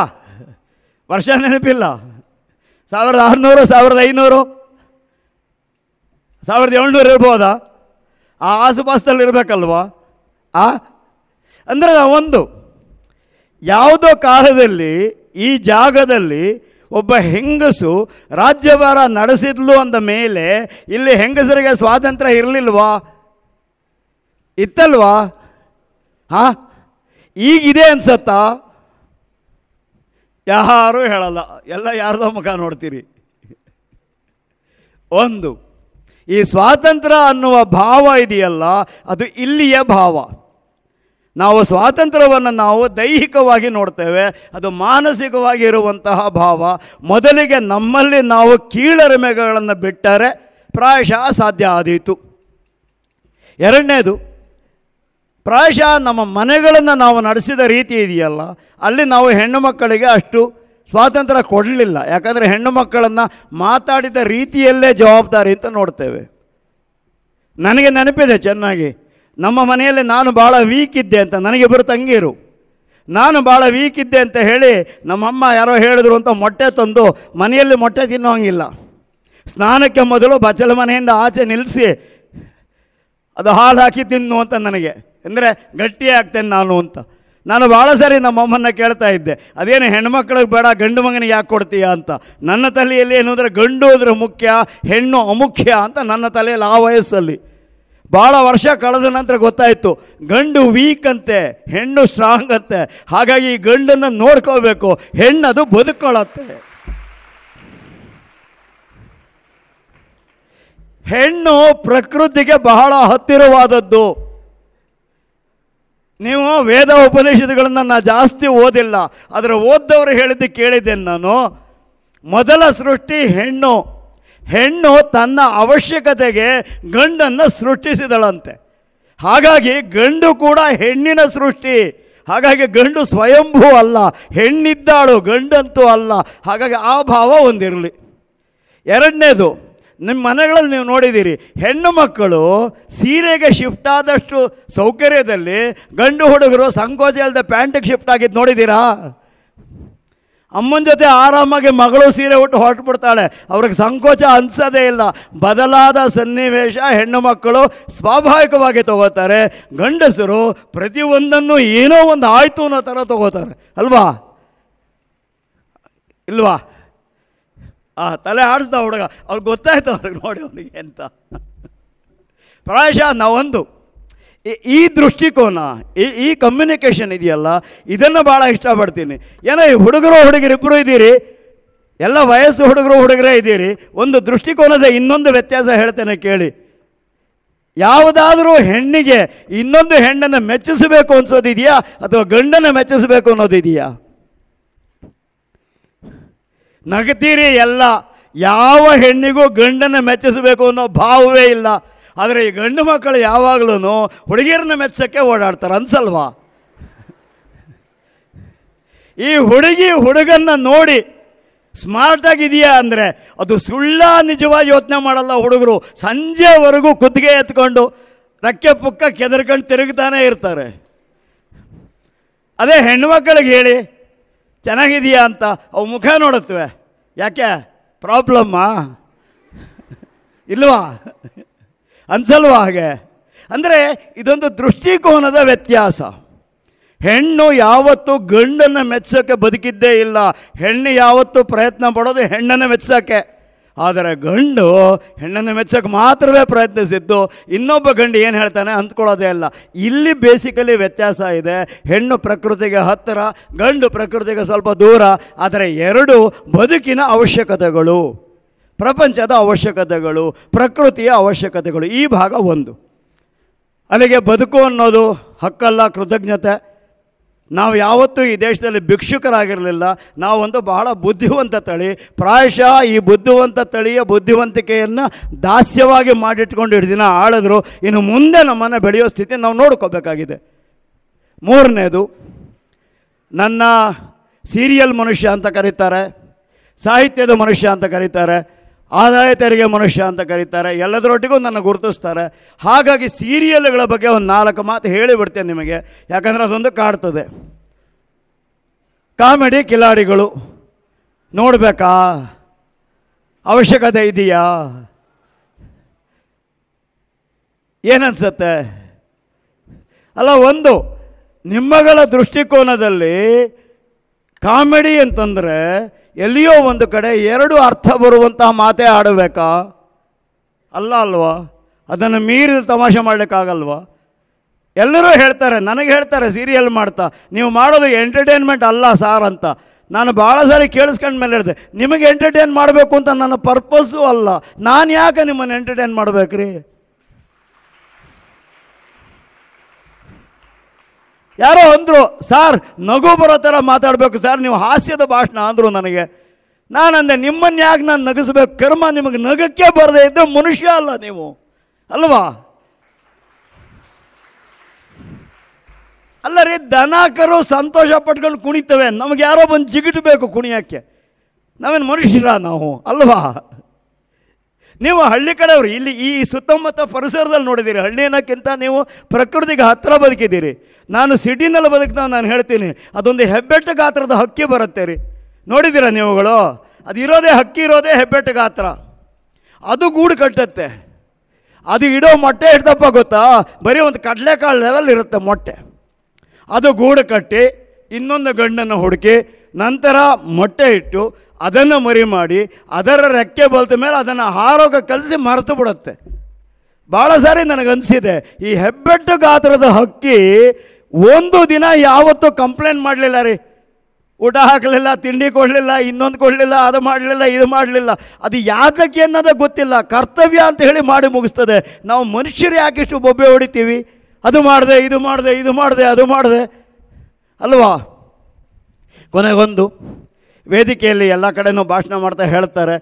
ವರ್ಷ ನೆನಪಿಲ್ಲ ಸಾವಿರದ ಆರುನೂರು ಸಾವಿರದ ಐನೂರು ಸಾವಿರದ ಏಳ್ನೂರು ಇರ್ಬೋದಾ ಆ ಆಸುಪಾಸದಲ್ಲಿ ಇರಬೇಕಲ್ವಾ ಆ ಅಂದರೆ ಒಂದು ಯಾವುದೋ ಕಾಲದಲ್ಲಿ ಈ ಜಾಗದಲ್ಲಿ ಒಬ್ಬ ಹೆಂಗಸು ರಾಜ್ಯಭಾರ ನಡೆಸಿದ್ಲು ಅಂದ ಮೇಲೆ ಇಲ್ಲಿ ಹೆಂಗಸರಿಗೆ ಸ್ವಾತಂತ್ರ್ಯ ಇರಲಿಲ್ವಾ ಇತ್ತಲ್ವಾ ಹಾ ಈಗಿದೆ ಅನ್ಸತ್ತಾ ಯಾರೂ ಹೇಳಲ್ಲ ಎಲ್ಲ ಯಾರ್ದೋ ಮುಖ ನೋಡ್ತೀರಿ ಒಂದು ಈ ಸ್ವಾತಂತ್ರ್ಯ ಅನ್ನುವ ಭಾವ ಇದೆಯಲ್ಲ ಅದು ಇಲ್ಲಿಯ ಭಾವ ನಾವು ಸ್ವಾತಂತ್ರ್ಯವನ್ನು ನಾವು ದೈಹಿಕವಾಗಿ ನೋಡ್ತೇವೆ ಅದು ಮಾನಸಿಕವಾಗಿ ಇರುವಂತಹ ಭಾವ ಮೊದಲಿಗೆ ನಮ್ಮಲ್ಲಿ ನಾವು ಕೀಳರಿಮೆಗಳನ್ನು ಬಿಟ್ಟರೆ ಪ್ರಾಯಶಃ ಸಾಧ್ಯ ಆದೀತು ಎರಡನೇದು ಪ್ರಾಯಶಃ ನಮ್ಮ ಮನೆಗಳನ್ನು ನಾವು ನಡೆಸಿದ ರೀತಿ ಇದೆಯಲ್ಲ ಅಲ್ಲಿ ನಾವು ಹೆಣ್ಣು ಮಕ್ಕಳಿಗೆ ಅಷ್ಟು ಸ್ವಾತಂತ್ರ್ಯ ಕೊಡಲಿಲ್ಲ ಯಾಕಂದರೆ ಹೆಣ್ಣು ಮಕ್ಕಳನ್ನು ಮಾತಾಡಿದ ರೀತಿಯಲ್ಲೇ ಜವಾಬ್ದಾರಿ ಅಂತ ನೋಡ್ತೇವೆ ನನಗೆ ನೆನಪಿದೆ ಚೆನ್ನಾಗಿ ನಮ್ಮ ಮನೆಯಲ್ಲಿ ನಾನು ಭಾಳ ವೀಕ್ ಇದ್ದೆ ಅಂತ ನನಗೆ ಬರು ತಂಗಿಯರು ನಾನು ಭಾಳ ವೀಕ್ ಇದ್ದೆ ಅಂತ ಹೇಳಿ ನಮ್ಮಮ್ಮ ಯಾರೋ ಹೇಳಿದ್ರು ಅಂತ ಮೊಟ್ಟೆ ತಂದು ಮನೆಯಲ್ಲಿ ಮೊಟ್ಟೆ ತಿನ್ನೋಂಗಿಲ್ಲ ಸ್ನಾನಕ್ಕೆ ಮೊದಲು ಬಚ್ಚಲ ಮನೆಯಿಂದ ಆಚೆ ನಿಲ್ಲಿಸಿ ಅದು ಹಾಲು ಹಾಕಿ ತಿನ್ನು ಅಂತ ನನಗೆ ಅಂದರೆ ಗಟ್ಟಿ ಆಗ್ತೇನೆ ನಾನು ಅಂತ ನಾನು ಭಾಳ ಸಾರಿ ನಮ್ಮಮ್ಮನ್ನ ಕೇಳ್ತಾ ಇದ್ದೆ ಅದೇನು ಹೆಣ್ಮಕ್ಳಿಗೆ ಬೇಡ ಗಂಡು ಮಗನಿಗೆ ಯಾಕೆ ಕೊಡ್ತೀಯಾ ಅಂತ ನನ್ನ ತಲೆಯಲ್ಲಿ ಏನು ಅಂದರೆ ಗಂಡು ಅಂದರೆ ಮುಖ್ಯ ಹೆಣ್ಣು ಅಮುಖ್ಯ ಅಂತ ನನ್ನ ತಲೆಯಲ್ಲಿ ಆ ವಯಸ್ಸಲ್ಲಿ ಭಾಳ ವರ್ಷ ಕಳೆದ ನಂತರ ಗೊತ್ತಾಯಿತು ಗಂಡು ವೀಕ್ ಅಂತೆ ಹೆಣ್ಣು ಸ್ಟ್ರಾಂಗ್ ಅಂತೆ ಹಾಗಾಗಿ ಈ ಗಂಡನ್ನು ನೋಡ್ಕೋಬೇಕು ಹೆಣ್ಣದು ಬದುಕೊಳ್ಳುತ್ತೆ ಹೆಣ್ಣು ಪ್ರಕೃತಿಗೆ ಬಹಳ ಹತ್ತಿರವಾದದ್ದು ನೀವು ವೇದ ಉಪನಿಷತ್ಗಳನ್ನು ನಾನು ಜಾಸ್ತಿ ಓದಿಲ್ಲ ಆದರೆ ಓದ್ದವರು ಹೇಳಿದ್ದು ಕೇಳಿದ್ದೇನೆ ನಾನು ಮೊದಲ ಸೃಷ್ಟಿ ಹೆಣ್ಣು ಹೆಣ್ಣು ತನ್ನ ಅವಶ್ಯಕತೆಗೆ ಗಂಡನ್ನು ಸೃಷ್ಟಿಸಿದಳಂತೆ ಹಾಗಾಗಿ ಗಂಡು ಕೂಡ ಹೆಣ್ಣಿನ ಸೃಷ್ಟಿ ಹಾಗಾಗಿ ಗಂಡು ಸ್ವಯಂಭೂ ಅಲ್ಲ ಹೆಣ್ಣಿದ್ದಾಳು ಗಂಡಂತೂ ಅಲ್ಲ ಹಾಗಾಗಿ ಆ ಭಾವ ಒಂದಿರಲಿ ಎರಡನೇದು ನಿಮ್ಮ ಮನೆಗಳಲ್ಲಿ ನೀವು ನೋಡಿದ್ದೀರಿ ಹೆಣ್ಣು ಮಕ್ಕಳು ಸೀರೆಗೆ ಶಿಫ್ಟ್ ಆದಷ್ಟು ಸೌಕರ್ಯದಲ್ಲಿ ಗಂಡು ಹುಡುಗರು ಸಂಕೋಚ ಇಲ್ಲದೆ ಪ್ಯಾಂಟಿಗೆ ಶಿಫ್ಟ್ ಆಗಿದ್ದು ನೋಡಿದ್ದೀರಾ ಅಮ್ಮನ ಜೊತೆ ಆರಾಮಾಗಿ ಮಗಳು ಸೀರೆ ಉಟ್ಟು ಹೊರಟು ಬಿಡ್ತಾಳೆ ಅವ್ರಿಗೆ ಸಂಕೋಚ ಅನಿಸೋದೇ ಇಲ್ಲ ಬದಲಾದ ಸನ್ನಿವೇಶ ಹೆಣ್ಣು ಮಕ್ಕಳು ಸ್ವಾಭಾವಿಕವಾಗಿ ತಗೋತಾರೆ ಗಂಡಸರು ಪ್ರತಿಯೊಂದನ್ನು ಏನೋ ಒಂದು ಆಯಿತು ಅನ್ನೋ ಥರ ತಗೋತಾರೆ ಅಲ್ವಾ ಇಲ್ವಾ ಆ ತಲೆ ಆಡಿಸ್ದ ಹುಡುಗ ಅವ್ರಿಗೆ ಗೊತ್ತಾಯ್ತು ಅವ್ರಿಗೆ ನೋಡಿ ಅವನಿಗೆ ಅಂತ ಪ್ರಾಯಶಃ ನಾವೊಂದು ಈ ದೃಷ್ಟಿಕೋನ ಈ ಈ ಕಮ್ಯುನಿಕೇಷನ್ ಇದೆಯಲ್ಲ ಇದನ್ನು ಭಾಳ ಇಷ್ಟಪಡ್ತೀನಿ ಏನೋ ಈ ಹುಡುಗರು ಇಬ್ಬರು ಇದ್ದೀರಿ ಎಲ್ಲ ವಯಸ್ಸು ಹುಡುಗರು ಹುಡುಗರೇ ಇದ್ದೀರಿ ಒಂದು ದೃಷ್ಟಿಕೋನದ ಇನ್ನೊಂದು ವ್ಯತ್ಯಾಸ ಹೇಳ್ತೇನೆ ಕೇಳಿ ಯಾವುದಾದರೂ ಹೆಣ್ಣಿಗೆ ಇನ್ನೊಂದು ಹೆಣ್ಣನ್ನು ಮೆಚ್ಚಿಸಬೇಕು ಅನ್ಸೋದಿದೆಯಾ ಅಥವಾ ಗಂಡನ ಮೆಚ್ಚಿಸಬೇಕು ಅನ್ನೋದಿದೆಯಾ ನಗತೀರಿ ಎಲ್ಲ ಯಾವ ಹೆಣ್ಣಿಗೂ ಗಂಡನ ಮೆಚ್ಚಿಸಬೇಕು ಅನ್ನೋ ಭಾವವೇ ಇಲ್ಲ ಆದರೆ ಈ ಗಂಡು ಮಕ್ಕಳು ಯಾವಾಗಲೂ ಹುಡುಗಿಯರನ್ನ ಮೆಚ್ಚಕ್ಕೆ ಓಡಾಡ್ತಾರೆ ಅನ್ಸಲ್ವಾ ಈ ಹುಡುಗಿ ಹುಡುಗನ್ನ ನೋಡಿ ಸ್ಮಾರ್ಟಾಗಿದೆಯಾ ಅಂದರೆ ಅದು ಸುಳ್ಳ ನಿಜವಾಗಿ ಯೋಚನೆ ಮಾಡಲ್ಲ ಹುಡುಗರು ಸಂಜೆವರೆಗೂ ಕುತ್ತಿಗೆ ಎತ್ಕೊಂಡು ರಕ್ಕೆ ಪುಕ್ಕ ಕೆದರ್ಕೊಂಡು ತಿರುಗ್ತಾನೇ ಇರ್ತಾರೆ ಅದೇ ಮಕ್ಕಳಿಗೆ ಹೇಳಿ ಚೆನ್ನಾಗಿದೆಯಾ ಅಂತ ಅವು ಮುಖ ನೋಡುತ್ತವೆ ಯಾಕೆ ಪ್ರಾಬ್ಲಮ್ಮಾ ಇಲ್ವಾ ಅನ್ಸಲ್ವ ಹಾಗೆ ಅಂದರೆ ಇದೊಂದು ದೃಷ್ಟಿಕೋನದ ವ್ಯತ್ಯಾಸ ಹೆಣ್ಣು ಯಾವತ್ತೂ ಗಂಡನ್ನು ಮೆಚ್ಚೋಕ್ಕೆ ಬದುಕಿದ್ದೇ ಇಲ್ಲ ಹೆಣ್ಣು ಯಾವತ್ತೂ ಪ್ರಯತ್ನ ಪಡೋದು ಹೆಣ್ಣನ್ನು ಮೆಚ್ಚೋಕ್ಕೆ ಆದರೆ ಗಂಡು ಹೆಣ್ಣನ್ನು ಮೆಚ್ಚೋಕ್ಕೆ ಮಾತ್ರವೇ ಪ್ರಯತ್ನಿಸಿದ್ದು ಇನ್ನೊಬ್ಬ ಗಂಡು ಏನು ಹೇಳ್ತಾನೆ ಅಂದ್ಕೊಳ್ಳೋದೇ ಇಲ್ಲ ಇಲ್ಲಿ ಬೇಸಿಕಲಿ ವ್ಯತ್ಯಾಸ ಇದೆ ಹೆಣ್ಣು ಪ್ರಕೃತಿಗೆ ಹತ್ತಿರ ಗಂಡು ಪ್ರಕೃತಿಗೆ ಸ್ವಲ್ಪ ದೂರ ಆದರೆ ಎರಡು ಬದುಕಿನ ಅವಶ್ಯಕತೆಗಳು ಪ್ರಪಂಚದ ಅವಶ್ಯಕತೆಗಳು ಪ್ರಕೃತಿಯ ಅವಶ್ಯಕತೆಗಳು ಈ ಭಾಗ ಒಂದು ಅಲ್ಲಿಗೆ ಬದುಕು ಅನ್ನೋದು ಹಕ್ಕಲ್ಲ ಕೃತಜ್ಞತೆ ನಾವು ಯಾವತ್ತೂ ಈ ದೇಶದಲ್ಲಿ ಭಿಕ್ಷುಕರಾಗಿರಲಿಲ್ಲ ನಾವೊಂದು ಬಹಳ ಬುದ್ಧಿವಂತ ತಳಿ ಪ್ರಾಯಶಃ ಈ ಬುದ್ಧಿವಂತ ತಳಿಯ ಬುದ್ಧಿವಂತಿಕೆಯನ್ನು ದಾಸ್ಯವಾಗಿ ಮಾಡಿಟ್ಕೊಂಡು ಹಿಡಿದಿನ ಆಳಿದ್ರು ಇನ್ನು ಮುಂದೆ ನಮ್ಮನ್ನು ಬೆಳೆಯೋ ಸ್ಥಿತಿ ನಾವು ನೋಡ್ಕೋಬೇಕಾಗಿದೆ ಮೂರನೇದು ನನ್ನ ಸೀರಿಯಲ್ ಮನುಷ್ಯ ಅಂತ ಕರೀತಾರೆ ಸಾಹಿತ್ಯದ ಮನುಷ್ಯ ಅಂತ ಕರೀತಾರೆ ಆದಾಯ ತೆರಿಗೆ ಮನುಷ್ಯ ಅಂತ ಕರೀತಾರೆ ಎಲ್ಲದರೊಟ್ಟಿಗೂ ನನ್ನ ಗುರುತಿಸ್ತಾರೆ ಹಾಗಾಗಿ ಸೀರಿಯಲ್ಗಳ ಬಗ್ಗೆ ಒಂದು ನಾಲ್ಕು ಮಾತು ಹೇಳಿಬಿಡ್ತೇನೆ ನಿಮಗೆ ಯಾಕಂದರೆ ಅದೊಂದು ಕಾಡ್ತದೆ ಕಾಮಿಡಿ ಕಿಲಾಡಿಗಳು ನೋಡಬೇಕಾ ಅವಶ್ಯಕತೆ ಇದೆಯಾ ಏನನ್ಸತ್ತೆ ಅಲ್ಲ ಒಂದು ನಿಮ್ಮಗಳ ದೃಷ್ಟಿಕೋನದಲ್ಲಿ ಕಾಮಿಡಿ ಅಂತಂದರೆ ಎಲ್ಲಿಯೋ ಒಂದು ಕಡೆ ಎರಡು ಅರ್ಥ ಬರುವಂತಹ ಮಾತೇ ಆಡಬೇಕಾ ಅಲ್ಲ ಅಲ್ವಾ ಅದನ್ನು ಮೀರಿ ತಮಾಷೆ ಮಾಡಲಿಕ್ಕಾಗಲ್ವಾ ಎಲ್ಲರೂ ಹೇಳ್ತಾರೆ ನನಗೆ ಹೇಳ್ತಾರೆ ಸೀರಿಯಲ್ ಮಾಡ್ತಾ ನೀವು ಮಾಡೋದು ಎಂಟರ್ಟೈನ್ಮೆಂಟ್ ಅಲ್ಲ ಸಾರ್ ಅಂತ ನಾನು ಭಾಳ ಸಾರಿ ಕೇಳಿಸ್ಕೊಂಡ ಮೇಲೆ ಹೇಳಿದೆ ನಿಮಗೆ ಎಂಟರ್ಟೈನ್ ಮಾಡಬೇಕು ಅಂತ ನನ್ನ ಪರ್ಪಸ್ಸು ಅಲ್ಲ ನಾನು ಯಾಕೆ ನಿಮ್ಮನ್ನು ಎಂಟರ್ಟೈನ್ ಮಾಡಬೇಕ್ರಿ ಯಾರೋ ಅಂದರು ಸಾರ್ ನಗು ಬರೋ ಥರ ಮಾತಾಡಬೇಕು ಸರ್ ನೀವು ಹಾಸ್ಯದ ಭಾಷಣ ಅಂದರು ನನಗೆ ನಾನು ಅಂದೆ ಯಾಕೆ ನಾನು ನಗಿಸ್ಬೇಕು ಕರ್ಮ ನಿಮಗೆ ನಗಕ್ಕೆ ಬರದೇ ಇದ್ದ ಮನುಷ್ಯ ಅಲ್ಲ ನೀವು ಅಲ್ವಾ ಅಲ್ಲ ರೀ ದನಕರು ಸಂತೋಷ ಪಟ್ಕೊಂಡು ಕುಣಿತವೆ ನಮಗೆ ಯಾರೋ ಬಂದು ಜಿಗಿಟಬೇಕು ಕುಣಿಯೋಕ್ಕೆ ನಾವೇನು ಮನುಷ್ಯರ ನಾವು ಅಲ್ವಾ ನೀವು ಹಳ್ಳಿ ಕಡೆಯವರು ಇಲ್ಲಿ ಈ ಸುತ್ತಮುತ್ತ ಪರಿಸರದಲ್ಲಿ ನೋಡಿದ್ದೀರಿ ಹಳ್ಳಿಯನ್ನಕ್ಕಿಂತ ನೀವು ಪ್ರಕೃತಿಗೆ ಹತ್ತಿರ ಬದುಕಿದ್ದೀರಿ ನಾನು ಸಿಟಿನಲ್ಲಿ ಬದುಕಿದ ನಾನು ಹೇಳ್ತೀನಿ ಅದೊಂದು ಹೆಬ್ಬೆಟ್ಟು ಗಾತ್ರದ ಹಕ್ಕಿ ಬರುತ್ತೆ ರೀ ನೋಡಿದ್ದೀರಾ ನೀವುಗಳು ಅದು ಇರೋದೇ ಹಕ್ಕಿ ಇರೋದೇ ಹೆಬ್ಬೆಟ್ಟು ಗಾತ್ರ ಅದು ಗೂಡು ಕಟ್ಟುತ್ತೆ ಅದು ಇಡೋ ಮೊಟ್ಟೆ ಇಡ್ತಪ್ಪ ಗೊತ್ತಾ ಬರೀ ಒಂದು ಕಡಲೆಕಾಳು ಲೆವೆಲ್ ಇರುತ್ತೆ ಮೊಟ್ಟೆ ಅದು ಗೂಡು ಕಟ್ಟಿ ಇನ್ನೊಂದು ಗಂಡನ್ನು ಹುಡುಕಿ ನಂತರ ಮೊಟ್ಟೆ ಇಟ್ಟು ಅದನ್ನು ಮರಿ ಮಾಡಿ ಅದರ ರೆಕ್ಕೆ ಬಲ್ತ ಮೇಲೆ ಅದನ್ನು ಹಾರೋಗ ಕಲಿಸಿ ಮರೆತು ಬಿಡುತ್ತೆ ಭಾಳ ಸಾರಿ ನನಗನ್ಸಿದೆ ಈ ಹೆಬ್ಬೆಟ್ಟು ಗಾತ್ರದ ಹಕ್ಕಿ ಒಂದು ದಿನ ಯಾವತ್ತೂ ಕಂಪ್ಲೇಂಟ್ ಮಾಡಲಿಲ್ಲ ರೀ ಊಟ ಹಾಕಲಿಲ್ಲ ತಿಂಡಿ ಕೊಡಲಿಲ್ಲ ಇನ್ನೊಂದು ಕೊಡಲಿಲ್ಲ ಅದು ಮಾಡಲಿಲ್ಲ ಇದು ಮಾಡಲಿಲ್ಲ ಅದು ಯಾತಕ್ಕೆ ಅನ್ನೋದೇ ಗೊತ್ತಿಲ್ಲ ಕರ್ತವ್ಯ ಅಂತ ಹೇಳಿ ಮಾಡಿ ಮುಗಿಸ್ತದೆ ನಾವು ಮನುಷ್ಯರು ಯಾಕಿಷ್ಟು ಬೊಬ್ಬೆ ಹೊಡಿತೀವಿ ಅದು ಮಾಡಿದೆ ಇದು ಮಾಡಿದೆ ಇದು ಮಾಡಿದೆ ಅದು ಮಾಡಿದೆ ಅಲ್ವಾ ಕೊನೆಗೊಂದು ವೇದಿಕೆಯಲ್ಲಿ ಎಲ್ಲ ಕಡೆನೂ ಭಾಷಣ ಮಾಡ್ತಾ ಹೇಳ್ತಾರೆ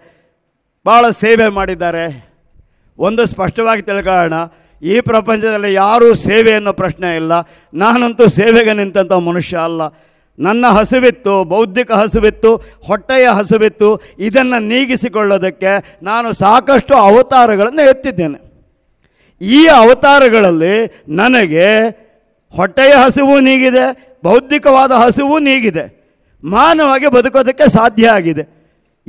ಭಾಳ ಸೇವೆ ಮಾಡಿದ್ದಾರೆ ಒಂದು ಸ್ಪಷ್ಟವಾಗಿ ತಿಳ್ಕೊಳ್ಳೋಣ ಈ ಪ್ರಪಂಚದಲ್ಲಿ ಯಾರೂ ಅನ್ನೋ ಪ್ರಶ್ನೆ ಇಲ್ಲ ನಾನಂತೂ ಸೇವೆಗೆ ನಿಂತಂಥ ಮನುಷ್ಯ ಅಲ್ಲ ನನ್ನ ಹಸುವಿತ್ತು ಬೌದ್ಧಿಕ ಹಸುವಿತ್ತು ಹೊಟ್ಟೆಯ ಹಸಿವಿತ್ತು ಇದನ್ನು ನೀಗಿಸಿಕೊಳ್ಳೋದಕ್ಕೆ ನಾನು ಸಾಕಷ್ಟು ಅವತಾರಗಳನ್ನು ಎತ್ತಿದ್ದೇನೆ ಈ ಅವತಾರಗಳಲ್ಲಿ ನನಗೆ ಹೊಟ್ಟೆಯ ಹಸಿವು ನೀಗಿದೆ ಬೌದ್ಧಿಕವಾದ ಹಸಿವು ನೀಗಿದೆ ಮಾನವಾಗಿ ಬದುಕೋದಕ್ಕೆ ಸಾಧ್ಯ ಆಗಿದೆ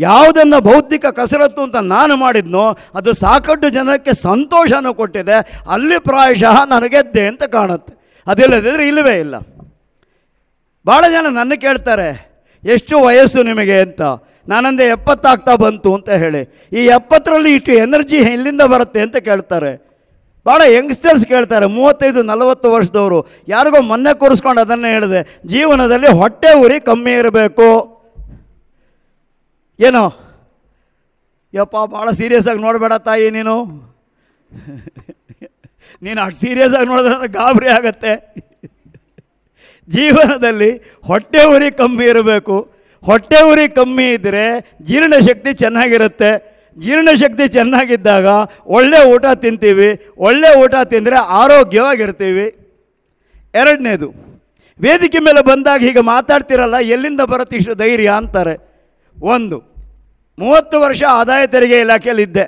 ಯಾವುದನ್ನು ಬೌದ್ಧಿಕ ಕಸರತ್ತು ಅಂತ ನಾನು ಮಾಡಿದ್ನೋ ಅದು ಸಾಕಷ್ಟು ಜನಕ್ಕೆ ಸಂತೋಷನೂ ಕೊಟ್ಟಿದೆ ಅಲ್ಲಿ ಪ್ರಾಯಶಃ ನನಗೆದ್ದೆ ಅಂತ ಕಾಣುತ್ತೆ ಅದಿಲ್ಲದಿದ್ದರೆ ಇಲ್ಲವೇ ಇಲ್ಲ ಭಾಳ ಜನ ನನ್ನ ಕೇಳ್ತಾರೆ ಎಷ್ಟು ವಯಸ್ಸು ನಿಮಗೆ ಅಂತ ನಾನಂದೇ ಎಪ್ಪತ್ತಾಗ್ತಾ ಬಂತು ಅಂತ ಹೇಳಿ ಈ ಎಪ್ಪತ್ತರಲ್ಲಿ ಇಷ್ಟು ಎನರ್ಜಿ ಎಲ್ಲಿಂದ ಬರುತ್ತೆ ಅಂತ ಕೇಳ್ತಾರೆ ಭಾಳ ಯಂಗ್ಸ್ಟರ್ಸ್ ಕೇಳ್ತಾರೆ ಮೂವತ್ತೈದು ನಲವತ್ತು ವರ್ಷದವರು ಯಾರಿಗೋ ಮೊನ್ನೆ ಕೂರಿಸ್ಕೊಂಡು ಅದನ್ನೇ ಹೇಳಿದೆ ಜೀವನದಲ್ಲಿ ಹೊಟ್ಟೆ ಉರಿ ಕಮ್ಮಿ ಇರಬೇಕು ಏನೋ ಯಪ್ಪ ಭಾಳ ಸೀರಿಯಸ್ಸಾಗಿ ನೋಡಬೇಡ ತಾಯಿ ನೀನು *laughs* ನೀನು ಅಷ್ಟು ಸೀರಿಯಸ್ಸಾಗಿ ನೋಡಿದ್ರೆ ಗಾಬರಿ ಆಗತ್ತೆ ಜೀವನದಲ್ಲಿ ಹೊಟ್ಟೆ ಉರಿ ಕಮ್ಮಿ ಇರಬೇಕು ಹೊಟ್ಟೆ ಉರಿ ಕಮ್ಮಿ ಇದ್ದರೆ ಜೀರ್ಣಶಕ್ತಿ ಚೆನ್ನಾಗಿರುತ್ತೆ ಜೀರ್ಣಶಕ್ತಿ ಚೆನ್ನಾಗಿದ್ದಾಗ ಒಳ್ಳೆ ಊಟ ತಿಂತೀವಿ ಒಳ್ಳೆ ಊಟ ತಿಂದರೆ ಆರೋಗ್ಯವಾಗಿರ್ತೀವಿ ಎರಡನೇದು ವೇದಿಕೆ ಮೇಲೆ ಬಂದಾಗ ಹೀಗೆ ಮಾತಾಡ್ತಿರಲ್ಲ ಎಲ್ಲಿಂದ ಬರುತ್ತೆ ಇಷ್ಟು ಧೈರ್ಯ ಅಂತಾರೆ ಒಂದು ಮೂವತ್ತು ವರ್ಷ ಆದಾಯ ತೆರಿಗೆ ಇಲಾಖೆಯಲ್ಲಿದ್ದೆ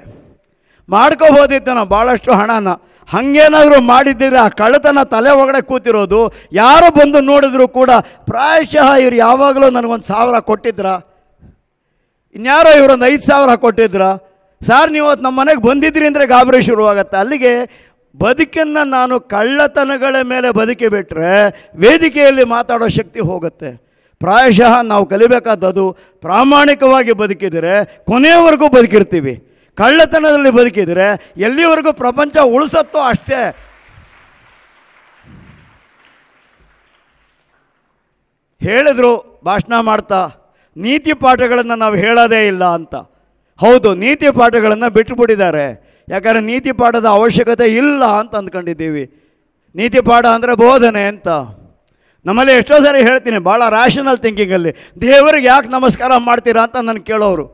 ಮಾಡ್ಕೋಬೋದಿತ್ತು ನಾವು ಭಾಳಷ್ಟು ಹಣನ ಹಾಗೇನಾದರೂ ಮಾಡಿದ್ದಿದ್ರೆ ಆ ಕಳ್ಳತನ ತಲೆ ಒಳಗಡೆ ಕೂತಿರೋದು ಯಾರು ಬಂದು ನೋಡಿದ್ರು ಕೂಡ ಪ್ರಾಯಶಃ ಇವರು ಯಾವಾಗಲೂ ನನಗೊಂದು ಸಾವಿರ ಕೊಟ್ಟಿದ್ರಾ ಇನ್ಯಾರೋ ಇವರೊಂದು ಐದು ಸಾವಿರ ಕೊಟ್ಟಿದ್ರ ಸರ್ ನೀವು ಅವತ್ತು ನಮ್ಮ ಮನೆಗೆ ಬಂದಿದ್ರಿ ಅಂದರೆ ಗಾಬರಿ ಶುರುವಾಗತ್ತೆ ಅಲ್ಲಿಗೆ ಬದುಕನ್ನು ನಾನು ಕಳ್ಳತನಗಳ ಮೇಲೆ ಬದುಕಿ ಬಿಟ್ಟರೆ ವೇದಿಕೆಯಲ್ಲಿ ಮಾತಾಡೋ ಶಕ್ತಿ ಹೋಗುತ್ತೆ ಪ್ರಾಯಶಃ ನಾವು ಕಲಿಬೇಕಾದದ್ದು ಪ್ರಾಮಾಣಿಕವಾಗಿ ಬದುಕಿದರೆ ಕೊನೆಯವರೆಗೂ ಬದುಕಿರ್ತೀವಿ ಕಳ್ಳತನದಲ್ಲಿ ಬದುಕಿದರೆ ಎಲ್ಲಿವರೆಗೂ ಪ್ರಪಂಚ ಉಳಿಸತ್ತೋ ಅಷ್ಟೇ ಹೇಳಿದ್ರು ಭಾಷಣ ಮಾಡ್ತಾ ನೀತಿ ಪಾಠಗಳನ್ನು ನಾವು ಹೇಳೋದೇ ಇಲ್ಲ ಅಂತ ಹೌದು ನೀತಿ ಪಾಠಗಳನ್ನು ಬಿಟ್ಟುಬಿಟ್ಟಿದ್ದಾರೆ ಯಾಕಂದರೆ ನೀತಿ ಪಾಠದ ಅವಶ್ಯಕತೆ ಇಲ್ಲ ಅಂತ ಅಂದ್ಕೊಂಡಿದ್ದೀವಿ ನೀತಿ ಪಾಠ ಅಂದರೆ ಬೋಧನೆ ಅಂತ ನಮ್ಮಲ್ಲಿ ಎಷ್ಟೋ ಸಾರಿ ಹೇಳ್ತೀನಿ ಭಾಳ ರ್ಯಾಷನಲ್ ಥಿಂಕಿಂಗಲ್ಲಿ ದೇವರಿಗೆ ಯಾಕೆ ನಮಸ್ಕಾರ ಮಾಡ್ತೀರಾ ಅಂತ ನಾನು ಕೇಳೋರು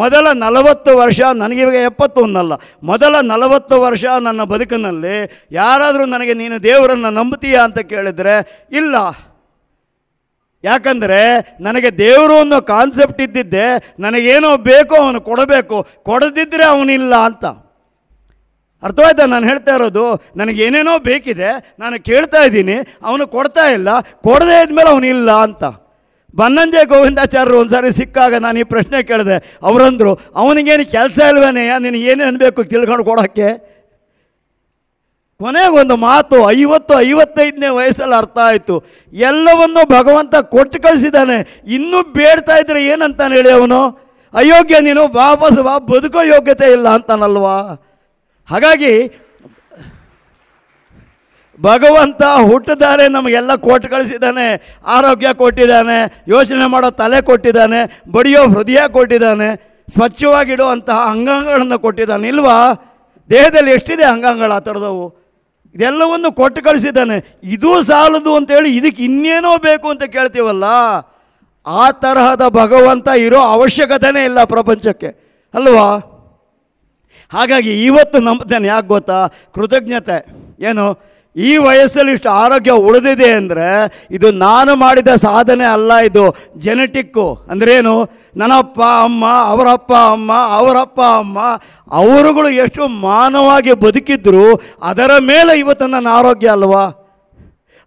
ಮೊದಲ ನಲವತ್ತು ವರ್ಷ ನನಗಿವಾಗ ಎಪ್ಪತ್ತೊಂದಲ್ಲ ಮೊದಲ ನಲವತ್ತು ವರ್ಷ ನನ್ನ ಬದುಕಿನಲ್ಲಿ ಯಾರಾದರೂ ನನಗೆ ನೀನು ದೇವರನ್ನು ನಂಬ್ತೀಯಾ ಅಂತ ಕೇಳಿದರೆ ಇಲ್ಲ ಯಾಕಂದರೆ ನನಗೆ ದೇವರು ಅನ್ನೋ ಕಾನ್ಸೆಪ್ಟ್ ಇದ್ದಿದ್ದೆ ನನಗೇನೋ ಬೇಕೋ ಅವನು ಕೊಡಬೇಕು ಕೊಡದಿದ್ದರೆ ಅವನಿಲ್ಲ ಅಂತ ಅರ್ಥವಾಯ್ತಾ ನಾನು ಹೇಳ್ತಾ ಇರೋದು ನನಗೇನೇನೋ ಬೇಕಿದೆ ನಾನು ಕೇಳ್ತಾ ಇದ್ದೀನಿ ಅವನು ಕೊಡ್ತಾ ಇಲ್ಲ ಕೊಡದೇ ಇದ್ಮೇಲೆ ಅವನಿಲ್ಲ ಅಂತ ಬನ್ನಂಜೆ ಗೋವಿಂದಾಚಾರ್ಯರು ಒಂದು ಸಾರಿ ಸಿಕ್ಕಾಗ ನಾನು ಈ ಪ್ರಶ್ನೆ ಕೇಳಿದೆ ಅವರಂದರು ಅವನಿಗೇನು ಕೆಲಸ ಇಲ್ವೇನೆಯ ನಿನಗೇನು ಅನ್ನಬೇಕು ತಿಳ್ಕೊಂಡು ಕೊಡೋಕ್ಕೆ ಕೊನೆಗೊಂದು ಮಾತು ಐವತ್ತು ಐವತ್ತೈದನೇ ವಯಸ್ಸಲ್ಲಿ ಅರ್ಥ ಆಯಿತು ಎಲ್ಲವನ್ನು ಭಗವಂತ ಕೊಟ್ಟು ಕಳಿಸಿದ್ದಾನೆ ಇನ್ನೂ ಬೇಡ್ತಾ ಇದ್ರೆ ಏನಂತಾನೆ ಹೇಳಿ ಅವನು ಅಯೋಗ್ಯ ನೀನು ವಾಪಸ್ ವಾ ಬದುಕೋ ಯೋಗ್ಯತೆ ಇಲ್ಲ ಅಂತಾನಲ್ವಾ ಹಾಗಾಗಿ ಭಗವಂತ ಹುಟ್ಟಿದ್ದಾರೆ ನಮಗೆಲ್ಲ ಕೊಟ್ಟು ಕಳಿಸಿದ್ದಾನೆ ಆರೋಗ್ಯ ಕೊಟ್ಟಿದ್ದಾನೆ ಯೋಚನೆ ಮಾಡೋ ತಲೆ ಕೊಟ್ಟಿದ್ದಾನೆ ಬಡಿಯೋ ಹೃದಯ ಕೊಟ್ಟಿದ್ದಾನೆ ಸ್ವಚ್ಛವಾಗಿಡುವಂತಹ ಅಂಗಾಂಗಗಳನ್ನು ಕೊಟ್ಟಿದ್ದಾನೆ ಇಲ್ವಾ ದೇಹದಲ್ಲಿ ಎಷ್ಟಿದೆ ಅಂಗಾಂಗಗಳು ಆ ಥರದವು ಇದೆಲ್ಲವನ್ನು ಕೊಟ್ಟು ಕಳಿಸಿದ್ದಾನೆ ಇದು ಸಾಲದು ಅಂತೇಳಿ ಇದಕ್ಕೆ ಇನ್ನೇನೋ ಬೇಕು ಅಂತ ಕೇಳ್ತೀವಲ್ಲ ಆ ತರಹದ ಭಗವಂತ ಇರೋ ಅವಶ್ಯಕತೆನೇ ಇಲ್ಲ ಪ್ರಪಂಚಕ್ಕೆ ಅಲ್ವಾ ಹಾಗಾಗಿ ಇವತ್ತು ನಂಬ್ತೇನೆ ಯಾಕೆ ಗೊತ್ತಾ ಕೃತಜ್ಞತೆ ಏನು ಈ ವಯಸ್ಸಲ್ಲಿ ಇಷ್ಟು ಆರೋಗ್ಯ ಉಳಿದಿದೆ ಅಂದರೆ ಇದು ನಾನು ಮಾಡಿದ ಸಾಧನೆ ಅಲ್ಲ ಇದು ಜೆನೆಟಿಕ್ಕು ಅಂದ್ರೇನು ನನ್ನಪ್ಪ ಅಮ್ಮ ಅವರಪ್ಪ ಅಮ್ಮ ಅವರಪ್ಪ ಅಮ್ಮ ಅವರುಗಳು ಎಷ್ಟು ಮಾನವಾಗಿ ಬದುಕಿದ್ರು ಅದರ ಮೇಲೆ ಇವತ್ತು ನನ್ನ ಆರೋಗ್ಯ ಅಲ್ವಾ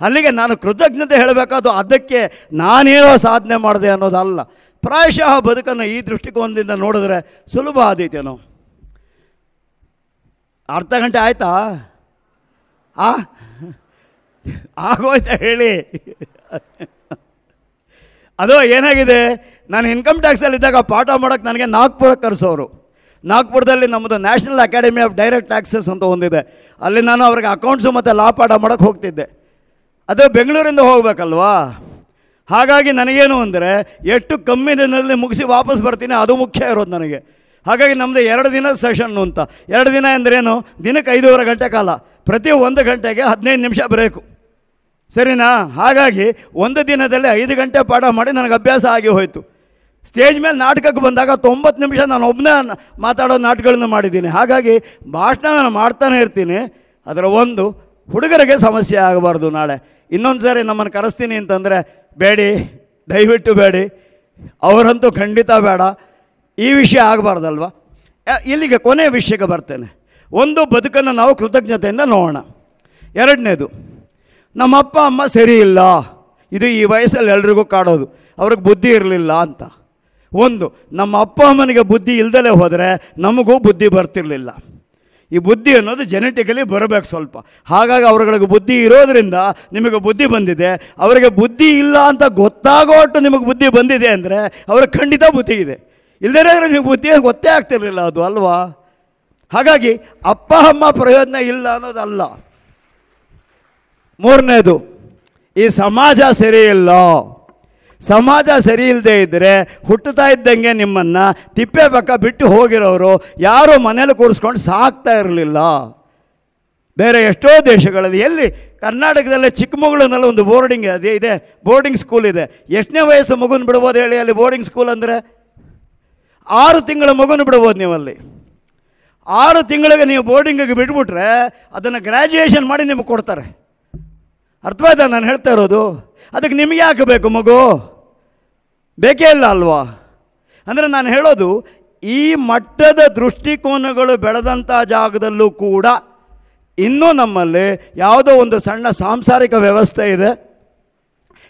ಅಲ್ಲಿಗೆ ನಾನು ಕೃತಜ್ಞತೆ ಹೇಳಬೇಕಾದ್ರು ಅದಕ್ಕೆ ನಾನೇನೋ ಸಾಧನೆ ಮಾಡಿದೆ ಅನ್ನೋದಲ್ಲ ಪ್ರಾಯಶಃ ಬದುಕನ್ನು ಈ ದೃಷ್ಟಿಕೋನದಿಂದ ನೋಡಿದ್ರೆ ಸುಲಭ ಆದೀತೇನೋ ಅರ್ಧ ಗಂಟೆ ಆಯಿತಾ ಆ ಆಗೋಯ್ತಾ ಹೇಳಿ ಅದು ಏನಾಗಿದೆ ನಾನು ಇನ್ಕಮ್ ಟ್ಯಾಕ್ಸಲ್ಲಿದ್ದಾಗ ಪಾಠ ಮಾಡೋಕ್ಕೆ ನನಗೆ ನಾಗ್ಪುರಕ್ಕೆ ಕರೆಸೋರು ನಾಗ್ಪುರದಲ್ಲಿ ನಮ್ಮದು national academy of direct taxes ಅಂತ ಒಂದಿದೆ ಅಲ್ಲಿ ನಾನು ಅವ್ರಿಗೆ ಅಕೌಂಟ್ಸು ಮತ್ತು ಲಾ ಪಾಠ ಮಾಡೋಕ್ಕೆ ಹೋಗ್ತಿದ್ದೆ ಅದು ಬೆಂಗಳೂರಿಂದ ಹೋಗಬೇಕಲ್ವಾ ಹಾಗಾಗಿ ನನಗೇನು ಅಂದರೆ ಎಷ್ಟು ಕಮ್ಮಿ ದಿನದಲ್ಲಿ ಮುಗಿಸಿ ವಾಪಸ್ ಬರ್ತೀನಿ ಅದು ಮುಖ್ಯ ಇರೋದು ನನಗೆ ಹಾಗಾಗಿ ನಮ್ಮದು ಎರಡು ದಿನದ ಸೆಷನ್ನು ಅಂತ ಎರಡು ದಿನ ಅಂದ್ರೇನು ದಿನಕ್ಕೆ ಐದೂವರೆ ಗಂಟೆ ಕಾಲ ಪ್ರತಿ ಒಂದು ಗಂಟೆಗೆ ಹದಿನೈದು ನಿಮಿಷ ಬ್ರೇಕು ಸರಿನಾ ಹಾಗಾಗಿ ಒಂದು ದಿನದಲ್ಲಿ ಐದು ಗಂಟೆ ಪಾಠ ಮಾಡಿ ನನಗೆ ಅಭ್ಯಾಸ ಆಗಿ ಹೋಯಿತು ಸ್ಟೇಜ್ ಮೇಲೆ ನಾಟಕಕ್ಕೆ ಬಂದಾಗ ತೊಂಬತ್ತು ನಿಮಿಷ ನಾನು ಒಬ್ಬನೇ ಮಾತಾಡೋ ನಾಟಕಗಳನ್ನು ಮಾಡಿದ್ದೀನಿ ಹಾಗಾಗಿ ಭಾಷಣ ನಾನು ಮಾಡ್ತಾನೆ ಇರ್ತೀನಿ ಅದರ ಒಂದು ಹುಡುಗರಿಗೆ ಸಮಸ್ಯೆ ಆಗಬಾರ್ದು ನಾಳೆ ಇನ್ನೊಂದು ಸಾರಿ ನಮ್ಮನ್ನು ಕರೆಸ್ತೀನಿ ಅಂತಂದರೆ ಬೇಡಿ ದಯವಿಟ್ಟು ಬೇಡಿ ಅವರಂತೂ ಖಂಡಿತ ಬೇಡ ಈ ವಿಷಯ ಆಗಬಾರ್ದಲ್ವ ಇಲ್ಲಿಗೆ ಕೊನೆಯ ವಿಷಯಕ್ಕೆ ಬರ್ತೇನೆ ಒಂದು ಬದುಕನ್ನು ನಾವು ಕೃತಜ್ಞತೆಯಿಂದ ನೋಡೋಣ ಎರಡನೇದು ನಮ್ಮ ಅಪ್ಪ ಅಮ್ಮ ಸರಿ ಇಲ್ಲ ಇದು ಈ ವಯಸ್ಸಲ್ಲಿ ಎಲ್ರಿಗೂ ಕಾಡೋದು ಅವ್ರಿಗೆ ಬುದ್ಧಿ ಇರಲಿಲ್ಲ ಅಂತ ಒಂದು ನಮ್ಮ ಅಪ್ಪ ಅಮ್ಮನಿಗೆ ಬುದ್ಧಿ ಇಲ್ದಲೇ ಹೋದರೆ ನಮಗೂ ಬುದ್ಧಿ ಬರ್ತಿರಲಿಲ್ಲ ಈ ಬುದ್ಧಿ ಅನ್ನೋದು ಜೆನೆಟಿಕಲಿ ಬರಬೇಕು ಸ್ವಲ್ಪ ಹಾಗಾಗಿ ಅವ್ರಗಳಿಗೆ ಬುದ್ಧಿ ಇರೋದರಿಂದ ನಿಮಗೆ ಬುದ್ಧಿ ಬಂದಿದೆ ಅವರಿಗೆ ಬುದ್ಧಿ ಇಲ್ಲ ಅಂತ ಗೊತ್ತಾಗೋಟ್ಟು ನಿಮಗೆ ಬುದ್ಧಿ ಬಂದಿದೆ ಅಂದರೆ ಅವ್ರಿಗೆ ಖಂಡಿತ ಬುದ್ಧಿ ಇದೆ ಇಲ್ಲದೇ ಇದ್ರೆ ನೀವು ಬುದ್ಧಿ ಗೊತ್ತೇ ಆಗ್ತಿರಲಿಲ್ಲ ಅದು ಅಲ್ವಾ ಹಾಗಾಗಿ ಅಪ್ಪ ಅಮ್ಮ ಪ್ರಯೋಜನ ಇಲ್ಲ ಅನ್ನೋದಲ್ಲ ಮೂರನೇದು ಈ ಸಮಾಜ ಸರಿ ಇಲ್ಲ ಸಮಾಜ ಸರಿ ಇಲ್ಲದೆ ಇದ್ದರೆ ಹುಟ್ಟುತ್ತಾ ಇದ್ದಂಗೆ ನಿಮ್ಮನ್ನು ತಿಪ್ಪೆ ಪಕ್ಕ ಬಿಟ್ಟು ಹೋಗಿರೋರು ಯಾರೂ ಮನೇಲಿ ಕೂರಿಸ್ಕೊಂಡು ಸಾಕ್ತಾ ಇರಲಿಲ್ಲ ಬೇರೆ ಎಷ್ಟೋ ದೇಶಗಳಲ್ಲಿ ಎಲ್ಲಿ ಕರ್ನಾಟಕದಲ್ಲೇ ಚಿಕ್ಕಮಗಳೂರಿನಲ್ಲಿ ಒಂದು ಬೋರ್ಡಿಂಗ್ ಅದೇ ಇದೆ ಬೋರ್ಡಿಂಗ್ ಸ್ಕೂಲ್ ಇದೆ ಎಷ್ಟನೇ ವಯಸ್ಸು ಮಗುನ ಬಿಡ್ಬೋದು ಹೇಳಿ ಅಲ್ಲಿ ಬೋರ್ಡಿಂಗ್ ಸ್ಕೂಲ್ ಅಂದರೆ ಆರು ತಿಂಗಳ ಮಗುನ ಬಿಡ್ಬೋದು ನೀವು ಅಲ್ಲಿ ಆರು ತಿಂಗಳಿಗೆ ನೀವು ಬೋರ್ಡಿಂಗಿಗೆ ಬಿಟ್ಬಿಟ್ರೆ ಅದನ್ನು ಗ್ರ್ಯಾಜುಯೇಷನ್ ಮಾಡಿ ನಿಮಗೆ ಕೊಡ್ತಾರೆ ಅರ್ಥವಾಯ್ತ ನಾನು ಹೇಳ್ತಾ ಇರೋದು ಅದಕ್ಕೆ ನಿಮಗೆ ಹಾಕಬೇಕು ಮಗು ಬೇಕೇ ಇಲ್ಲ ಅಲ್ವಾ ಅಂದರೆ ನಾನು ಹೇಳೋದು ಈ ಮಟ್ಟದ ದೃಷ್ಟಿಕೋನಗಳು ಬೆಳೆದಂಥ ಜಾಗದಲ್ಲೂ ಕೂಡ ಇನ್ನೂ ನಮ್ಮಲ್ಲಿ ಯಾವುದೋ ಒಂದು ಸಣ್ಣ ಸಾಂಸಾರಿಕ ವ್ಯವಸ್ಥೆ ಇದೆ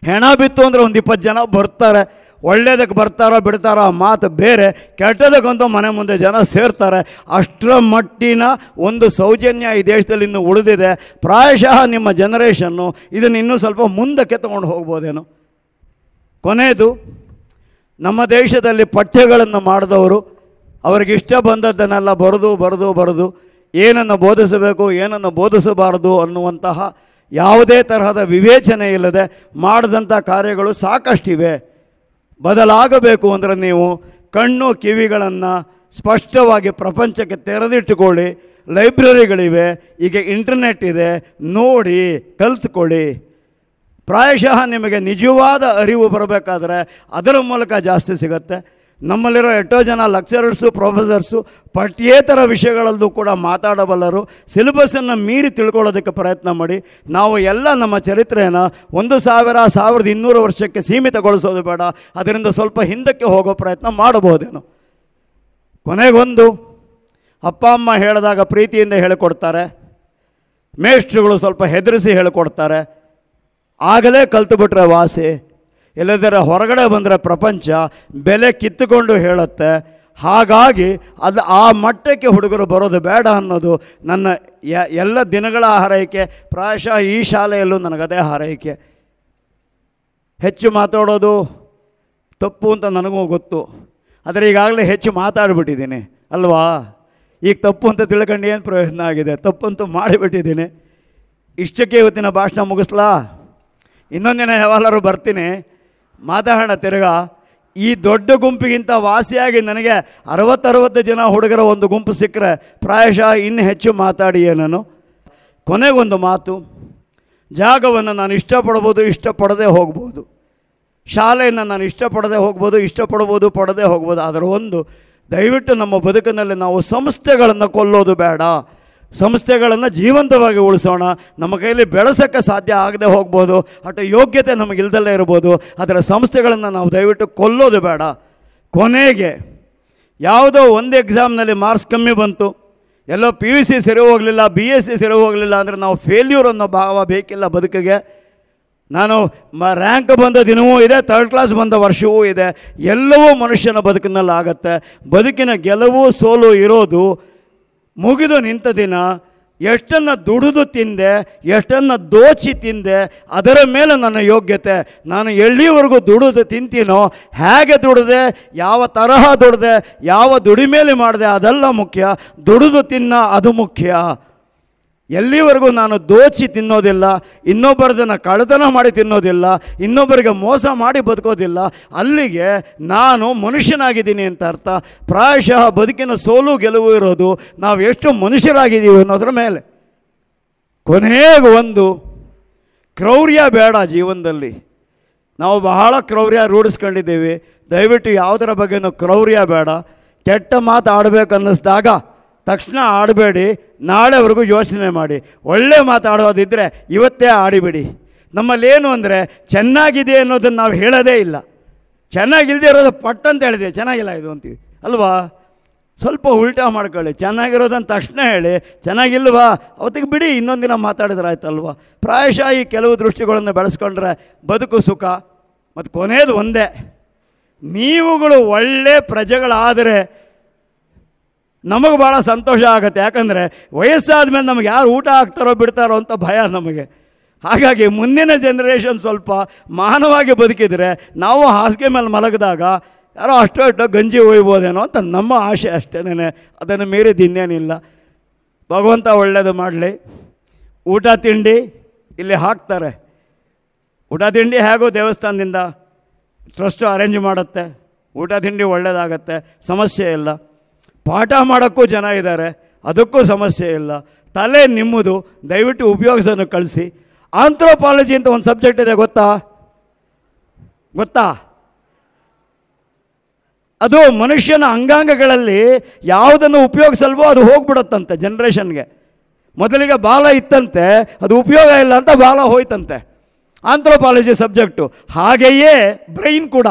ಹೆಣ ಬಿತ್ತು ಅಂದರೆ ಒಂದು ಇಪ್ಪತ್ತು ಜನ ಬರ್ತಾರೆ ಒಳ್ಳೇದಕ್ಕೆ ಬರ್ತಾರೋ ಬಿಡ್ತಾರೋ ಮಾತು ಬೇರೆ ಕೆಟ್ಟದಕ್ಕಂತೂ ಮನೆ ಮುಂದೆ ಜನ ಸೇರ್ತಾರೆ ಅಷ್ಟರ ಮಟ್ಟಿನ ಒಂದು ಸೌಜನ್ಯ ಈ ದೇಶದಲ್ಲಿ ಇನ್ನು ಉಳಿದಿದೆ ಪ್ರಾಯಶಃ ನಿಮ್ಮ ಜನರೇಷನ್ನು ಇದನ್ನು ಇನ್ನೂ ಸ್ವಲ್ಪ ಮುಂದಕ್ಕೆ ತೊಗೊಂಡು ಹೋಗ್ಬೋದೇನು ಕೊನೆಯದು ನಮ್ಮ ದೇಶದಲ್ಲಿ ಪಠ್ಯಗಳನ್ನು ಮಾಡಿದವರು ಇಷ್ಟ ಬಂದದ್ದನ್ನೆಲ್ಲ ಬರೆದು ಬರೆದು ಬರೆದು ಏನನ್ನು ಬೋಧಿಸಬೇಕು ಏನನ್ನು ಬೋಧಿಸಬಾರದು ಅನ್ನುವಂತಹ ಯಾವುದೇ ತರಹದ ವಿವೇಚನೆ ಇಲ್ಲದೆ ಮಾಡಿದಂಥ ಕಾರ್ಯಗಳು ಸಾಕಷ್ಟಿವೆ ಬದಲಾಗಬೇಕು ಅಂದರೆ ನೀವು ಕಣ್ಣು ಕಿವಿಗಳನ್ನು ಸ್ಪಷ್ಟವಾಗಿ ಪ್ರಪಂಚಕ್ಕೆ ತೆರೆದಿಟ್ಟುಕೊಳ್ಳಿ ಲೈಬ್ರರಿಗಳಿವೆ ಈಗ ಇಂಟರ್ನೆಟ್ ಇದೆ ನೋಡಿ ಕಲ್ತ್ಕೊಳ್ಳಿ ಪ್ರಾಯಶಃ ನಿಮಗೆ ನಿಜವಾದ ಅರಿವು ಬರಬೇಕಾದ್ರೆ ಅದರ ಮೂಲಕ ಜಾಸ್ತಿ ಸಿಗುತ್ತೆ ನಮ್ಮಲ್ಲಿರೋ ಎಷ್ಟೋ ಜನ ಲೆಕ್ಚರರ್ಸು ಪ್ರೊಫೆಸರ್ಸು ಪಠ್ಯೇತರ ವಿಷಯಗಳಲ್ಲೂ ಕೂಡ ಮಾತಾಡಬಲ್ಲರು ಸಿಲೆಬಸ್ಸನ್ನು ಮೀರಿ ತಿಳ್ಕೊಳ್ಳೋದಕ್ಕೆ ಪ್ರಯತ್ನ ಮಾಡಿ ನಾವು ಎಲ್ಲ ನಮ್ಮ ಚರಿತ್ರೆಯನ್ನು ಒಂದು ಸಾವಿರ ಸಾವಿರದ ಇನ್ನೂರು ವರ್ಷಕ್ಕೆ ಸೀಮಿತಗೊಳಿಸೋದು ಬೇಡ ಅದರಿಂದ ಸ್ವಲ್ಪ ಹಿಂದಕ್ಕೆ ಹೋಗೋ ಪ್ರಯತ್ನ ಮಾಡಬಹುದೇನು ಕೊನೆಗೊಂದು ಅಪ್ಪ ಅಮ್ಮ ಹೇಳಿದಾಗ ಪ್ರೀತಿಯಿಂದ ಹೇಳಿಕೊಡ್ತಾರೆ ಮೇಷ್ಟ್ರುಗಳು ಸ್ವಲ್ಪ ಹೆದರಿಸಿ ಹೇಳಿಕೊಡ್ತಾರೆ ಆಗಲೇ ಕಲ್ತುಬಿಟ್ರೆ ವಾಸಿ ಎಲ್ಲದರ ಹೊರಗಡೆ ಬಂದರೆ ಪ್ರಪಂಚ ಬೆಲೆ ಕಿತ್ತುಕೊಂಡು ಹೇಳುತ್ತೆ ಹಾಗಾಗಿ ಅದು ಆ ಮಟ್ಟಕ್ಕೆ ಹುಡುಗರು ಬರೋದು ಬೇಡ ಅನ್ನೋದು ನನ್ನ ಎಲ್ಲ ದಿನಗಳ ಹಾರೈಕೆ ಪ್ರಾಯಶಃ ಈ ಶಾಲೆಯಲ್ಲೂ ನನಗದೇ ಹಾರೈಕೆ ಹೆಚ್ಚು ಮಾತಾಡೋದು ತಪ್ಪು ಅಂತ ನನಗೂ ಗೊತ್ತು ಆದರೆ ಈಗಾಗಲೇ ಹೆಚ್ಚು ಮಾತಾಡಿಬಿಟ್ಟಿದ್ದೀನಿ ಅಲ್ವಾ ಈಗ ತಪ್ಪು ಅಂತ ತಿಳ್ಕೊಂಡು ಏನು ಪ್ರಯೋಜನ ಆಗಿದೆ ತಪ್ಪು ಮಾಡಿಬಿಟ್ಟಿದ್ದೀನಿ ಇಷ್ಟಕ್ಕೆ ಇವತ್ತಿನ ಭಾಷಣ ಮುಗಿಸ್ಲಾ ಇನ್ನೊಂದಿನ ಯಾವಾಗಲಾರು ಬರ್ತೀನಿ ಮಾತಾಡೋಣ ತಿರ್ಗಾ ಈ ದೊಡ್ಡ ಗುಂಪಿಗಿಂತ ವಾಸಿಯಾಗಿ ನನಗೆ ಅರವತ್ತರವತ್ತು ಜನ ಹುಡುಗರ ಒಂದು ಗುಂಪು ಸಿಕ್ಕರೆ ಪ್ರಾಯಶಃ ಇನ್ನು ಹೆಚ್ಚು ಮಾತಾಡಿ ನಾನು ಕೊನೆಗೊಂದು ಮಾತು ಜಾಗವನ್ನು ನಾನು ಇಷ್ಟಪಡ್ಬೋದು ಇಷ್ಟಪಡದೇ ಹೋಗ್ಬೋದು ಶಾಲೆಯನ್ನು ನಾನು ಇಷ್ಟಪಡದೆ ಹೋಗ್ಬೋದು ಇಷ್ಟಪಡ್ಬೋದು ಪಡದೇ ಹೋಗ್ಬೋದು ಆದರೆ ಒಂದು ದಯವಿಟ್ಟು ನಮ್ಮ ಬದುಕಿನಲ್ಲಿ ನಾವು ಸಂಸ್ಥೆಗಳನ್ನು ಕೊಲ್ಲೋದು ಬೇಡ ಸಂಸ್ಥೆಗಳನ್ನು ಜೀವಂತವಾಗಿ ಉಳಿಸೋಣ ನಮ್ಮ ಕೈಯಲ್ಲಿ ಬೆಳೆಸೋಕ್ಕೆ ಸಾಧ್ಯ ಆಗದೆ ಹೋಗ್ಬೋದು ಅಟ ಯೋಗ್ಯತೆ ನಮಗಿಲ್ದಲ್ಲೇ ಇರ್ಬೋದು ಅದರ ಸಂಸ್ಥೆಗಳನ್ನು ನಾವು ದಯವಿಟ್ಟು ಕೊಲ್ಲೋದು ಬೇಡ ಕೊನೆಗೆ ಯಾವುದೋ ಒಂದು ಎಕ್ಸಾಮ್ನಲ್ಲಿ ಮಾರ್ಕ್ಸ್ ಕಮ್ಮಿ ಬಂತು ಎಲ್ಲೋ ಪಿ ಯು ಸಿ ಸೆರೆ ಹೋಗಲಿಲ್ಲ ಬಿ ಎಸ್ ಸಿ ಸೆರೆ ಹೋಗಲಿಲ್ಲ ಅಂದರೆ ನಾವು ಫೇಲ್ಯೂರ್ ಅನ್ನೋ ಭಾವ ಬೇಕಿಲ್ಲ ಬದುಕಿಗೆ ನಾನು ಮ ರ್ಯಾಂಕ್ ಬಂದ ದಿನವೂ ಇದೆ ಥರ್ಡ್ ಕ್ಲಾಸ್ ಬಂದ ವರ್ಷವೂ ಇದೆ ಎಲ್ಲವೂ ಮನುಷ್ಯನ ಬದುಕಿನಲ್ಲಿ ಆಗುತ್ತೆ ಬದುಕಿನ ಗೆಲುವು ಸೋಲು ಇರೋದು ಮುಗಿದು ನಿಂತ ದಿನ ಎಷ್ಟನ್ನು ದುಡಿದು ತಿಂದೆ ಎಷ್ಟನ್ನು ದೋಚಿ ತಿಂದೆ ಅದರ ಮೇಲೆ ನನ್ನ ಯೋಗ್ಯತೆ ನಾನು ಎಲ್ಲಿವರೆಗೂ ದುಡಿದು ತಿಂತೀನೋ ಹೇಗೆ ದುಡಿದೆ ಯಾವ ತರಹ ದುಡಿದೆ ಯಾವ ದುಡಿಮೇಲೆ ಮಾಡಿದೆ ಅದೆಲ್ಲ ಮುಖ್ಯ ದುಡಿದು ತಿನ್ನ ಅದು ಮುಖ್ಯ ಎಲ್ಲಿವರೆಗೂ ನಾನು ದೋಚಿ ತಿನ್ನೋದಿಲ್ಲ ಇನ್ನೊಬ್ಬರದನ್ನು ಕಳ್ಳತನ ಮಾಡಿ ತಿನ್ನೋದಿಲ್ಲ ಇನ್ನೊಬ್ಬರಿಗೆ ಮೋಸ ಮಾಡಿ ಬದುಕೋದಿಲ್ಲ ಅಲ್ಲಿಗೆ ನಾನು ಮನುಷ್ಯನಾಗಿದ್ದೀನಿ ಅಂತ ಅರ್ಥ ಪ್ರಾಯಶಃ ಬದುಕಿನ ಸೋಲು ಗೆಲುವು ಇರೋದು ನಾವು ಎಷ್ಟು ಮನುಷ್ಯರಾಗಿದ್ದೀವಿ ಅನ್ನೋದ್ರ ಮೇಲೆ ಕೊನೆಗೆ ಒಂದು ಕ್ರೌರ್ಯ ಬೇಡ ಜೀವನದಲ್ಲಿ ನಾವು ಬಹಳ ಕ್ರೌರ್ಯ ರೂಢಿಸ್ಕೊಂಡಿದ್ದೀವಿ ದಯವಿಟ್ಟು ಯಾವುದರ ಬಗ್ಗೆನೂ ಕ್ರೌರ್ಯ ಬೇಡ ಕೆಟ್ಟ ಮಾತು ಆಡಬೇಕು ಅನ್ನಿಸ್ದಾಗ ತಕ್ಷಣ ಆಡಬೇಡಿ ನಾಳೆವರೆಗೂ ಯೋಚನೆ ಮಾಡಿ ಒಳ್ಳೆ ಮಾತಾಡೋದಿದ್ದರೆ ಇವತ್ತೇ ಆಡಿಬಿಡಿ ನಮ್ಮಲ್ಲೇನು ಅಂದರೆ ಚೆನ್ನಾಗಿದೆ ಅನ್ನೋದನ್ನು ನಾವು ಹೇಳೋದೇ ಇಲ್ಲ ಚೆನ್ನಾಗಿಲ್ಲದೆ ಇರೋದು ಅಂತ ಹೇಳಿದೆ ಚೆನ್ನಾಗಿಲ್ಲ ಇದು ಅಂತೀವಿ ಅಲ್ವಾ ಸ್ವಲ್ಪ ಉಲ್ಟಾ ಮಾಡ್ಕೊಳ್ಳಿ ಚೆನ್ನಾಗಿರೋದಂತ ತಕ್ಷಣ ಹೇಳಿ ಚೆನ್ನಾಗಿಲ್ವಾ ಅವತ್ತಿಗೆ ಬಿಡಿ ಇನ್ನೊಂದು ದಿನ ಮಾತಾಡಿದ್ರೆ ಆಯ್ತಲ್ವಾ ಪ್ರಾಯಶಃ ಈ ಕೆಲವು ದೃಷ್ಟಿಗಳನ್ನು ಬೆಳೆಸ್ಕೊಂಡ್ರೆ ಬದುಕು ಸುಖ ಮತ್ತು ಕೊನೆಯದು ಒಂದೇ ನೀವುಗಳು ಒಳ್ಳೆ ಪ್ರಜೆಗಳಾದರೆ ನಮಗೆ ಭಾಳ ಸಂತೋಷ ಆಗುತ್ತೆ ಯಾಕಂದರೆ ವಯಸ್ಸಾದ ಮೇಲೆ ನಮಗೆ ಯಾರು ಊಟ ಹಾಕ್ತಾರೋ ಬಿಡ್ತಾರೋ ಅಂತ ಭಯ ನಮಗೆ ಹಾಗಾಗಿ ಮುಂದಿನ ಜನ್ರೇಷನ್ ಸ್ವಲ್ಪ ಮಾನವಾಗಿ ಬದುಕಿದರೆ ನಾವು ಹಾಸಿಗೆ ಮೇಲೆ ಮಲಗಿದಾಗ ಯಾರೋ ಅಷ್ಟೋ ಅಷ್ಟೋ ಗಂಜಿ ಒಯ್ಬೋದೇನೋ ಅಂತ ನಮ್ಮ ಆಶೆ ಅಷ್ಟೇನೇ ಅದನ್ನು ಮೀರಿ ದಿನ್ನೇನಿಲ್ಲ ಭಗವಂತ ಒಳ್ಳೆಯದು ಮಾಡಲಿ ಊಟ ತಿಂಡಿ ಇಲ್ಲಿ ಹಾಕ್ತಾರೆ ಊಟ ತಿಂಡಿ ಹೇಗೋ ದೇವಸ್ಥಾನದಿಂದ ಟ್ರಸ್ಟು ಅರೇಂಜ್ ಮಾಡುತ್ತೆ ಊಟ ತಿಂಡಿ ಒಳ್ಳೆಯದಾಗತ್ತೆ ಸಮಸ್ಯೆ ಇಲ್ಲ ಪಾಠ ಮಾಡೋಕ್ಕೂ ಜನ ಇದ್ದಾರೆ ಅದಕ್ಕೂ ಸಮಸ್ಯೆ ಇಲ್ಲ ತಲೆ ನಿಮ್ಮದು ದಯವಿಟ್ಟು ಉಪಯೋಗಿಸೋನು ಕಳಿಸಿ ಆಂಥ್ರೋಪಾಲಜಿ ಅಂತ ಒಂದು ಸಬ್ಜೆಕ್ಟ್ ಇದೆ ಗೊತ್ತಾ ಗೊತ್ತಾ ಅದು ಮನುಷ್ಯನ ಅಂಗಾಂಗಗಳಲ್ಲಿ ಯಾವುದನ್ನು ಉಪಯೋಗಿಸಲ್ವೋ ಅದು ಹೋಗ್ಬಿಡುತ್ತಂತೆ ಜನ್ರೇಷನ್ಗೆ ಮೊದಲಿಗೆ ಬಾಲ ಇತ್ತಂತೆ ಅದು ಉಪಯೋಗ ಇಲ್ಲ ಅಂತ ಬಾಲ ಹೋಯ್ತಂತೆ ಆಂಥ್ರೋಪಾಲಜಿ ಸಬ್ಜೆಕ್ಟು ಹಾಗೆಯೇ ಬ್ರೈನ್ ಕೂಡ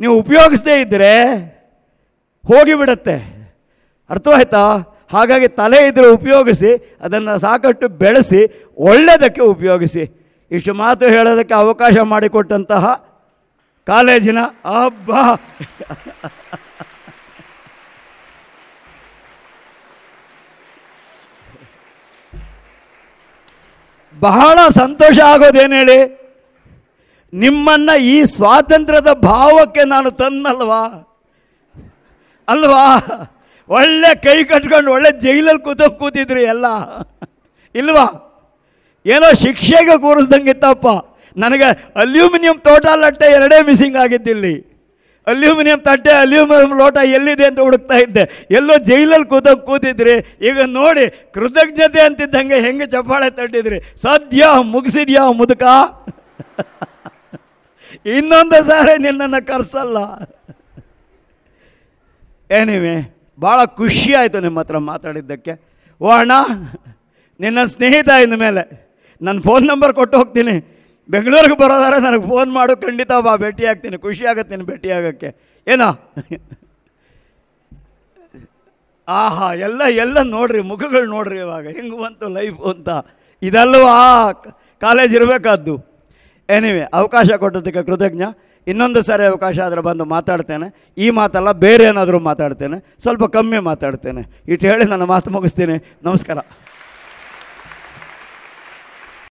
ನೀವು ಉಪಯೋಗಿಸ್ದೇ ಇದ್ದರೆ ಹೋಗಿಬಿಡತ್ತೆ ಅರ್ಥವಾಯ್ತಾ ಹಾಗಾಗಿ ತಲೆ ಇದ್ರೆ ಉಪಯೋಗಿಸಿ ಅದನ್ನು ಸಾಕಷ್ಟು ಬೆಳೆಸಿ ಒಳ್ಳೆಯದಕ್ಕೆ ಉಪಯೋಗಿಸಿ ಇಷ್ಟು ಮಾತು ಹೇಳೋದಕ್ಕೆ ಅವಕಾಶ ಮಾಡಿಕೊಟ್ಟಂತಹ ಕಾಲೇಜಿನ ಹಬ್ಬ ಬಹಳ ಸಂತೋಷ ಆಗೋದೇನು ಹೇಳಿ ನಿಮ್ಮನ್ನು ಈ ಸ್ವಾತಂತ್ರ್ಯದ ಭಾವಕ್ಕೆ ನಾನು ತನ್ನಲ್ವಾ ಅಲ್ವಾ ಒಳ್ಳೆ ಕೈ ಕಟ್ಕೊಂಡು ಒಳ್ಳೆ ಜೈಲಲ್ಲಿ ಕೂತ ಕೂತಿದ್ರಿ ಎಲ್ಲ ಇಲ್ವಾ ಏನೋ ಶಿಕ್ಷೆಗೆ ಕೂರಿಸ್ದಂಗೆ ಇತ್ತಪ್ಪ ನನಗೆ ಅಲ್ಯೂಮಿನಿಯಂ ತೋಟ ಲಟ್ಟೆ ಎರಡೇ ಮಿಸ್ಸಿಂಗ್ ಆಗಿದ್ದಿಲ್ಲಿ ಅಲ್ಯೂಮಿನಿಯಂ ತಟ್ಟೆ ಅಲ್ಯೂಮಿನಿಯಂ ಲೋಟ ಎಲ್ಲಿದೆ ಅಂತ ಹುಡುಕ್ತಾ ಇದ್ದೆ ಎಲ್ಲೋ ಜೈಲಲ್ಲಿ ಕೂತ ಕೂತಿದ್ರಿ ಈಗ ನೋಡಿ ಕೃತಜ್ಞತೆ ಅಂತಿದ್ದಂಗೆ ಹೆಂಗೆ ಚಪ್ಪಾಳೆ ತಟ್ಟಿದ್ರಿ ಸದ್ಯ ಮುಗಿಸಿದ್ಯಾ ಮುದುಕ ಇನ್ನೊಂದು ಸಾರಿ ನಿನ್ನನ್ನು ಕರ್ಸಲ್ಲ ಏನಿವೆ ಭಾಳ ಖುಷಿಯಾಯಿತು ನಿಮ್ಮ ಹತ್ರ ಮಾತಾಡಿದ್ದಕ್ಕೆ ಓ ಅಣ್ಣ ನಿನ್ನ ಸ್ನೇಹಿತ ಇನ್ನು ಮೇಲೆ ನನ್ನ ಫೋನ್ ನಂಬರ್ ಕೊಟ್ಟು ಹೋಗ್ತೀನಿ ಬೆಂಗಳೂರಿಗೆ ಬರೋದಾರೆ ನನಗೆ ಫೋನ್ ಮಾಡು ಖಂಡಿತ ಬಾ ಭೇಟಿ ಆಗ್ತೀನಿ ಖುಷಿ ಆಗುತ್ತೆ ನೀನು ಭೇಟಿ ಆಗೋಕ್ಕೆ ಏನೋ ಆಹಾ ಎಲ್ಲ ಎಲ್ಲ ನೋಡ್ರಿ ಮುಖಗಳು ನೋಡ್ರಿ ಇವಾಗ ಹೆಂಗೆ ಬಂತು ಲೈಫು ಅಂತ ಇದೆಲ್ಲವೂ ಆ ಕಾಲೇಜ್ ಇರಬೇಕಾದ್ದು ಏನಿವೆ ಅವಕಾಶ ಕೊಟ್ಟದಕ್ಕೆ ಕೃತಜ್ಞ ಇನ್ನೊಂದು ಸಾರಿ ಅವಕಾಶ ಆದರೆ ಬಂದು ಮಾತಾಡ್ತೇನೆ ಈ ಮಾತಲ್ಲ ಬೇರೆ ಏನಾದರೂ ಮಾತಾಡ್ತೇನೆ ಸ್ವಲ್ಪ ಕಮ್ಮಿ ಮಾತಾಡ್ತೇನೆ ಇಟ್ಟು ಹೇಳಿ ನನ್ನ ಮಾತು ಮುಗಿಸ್ತೀನಿ ನಮಸ್ಕಾರ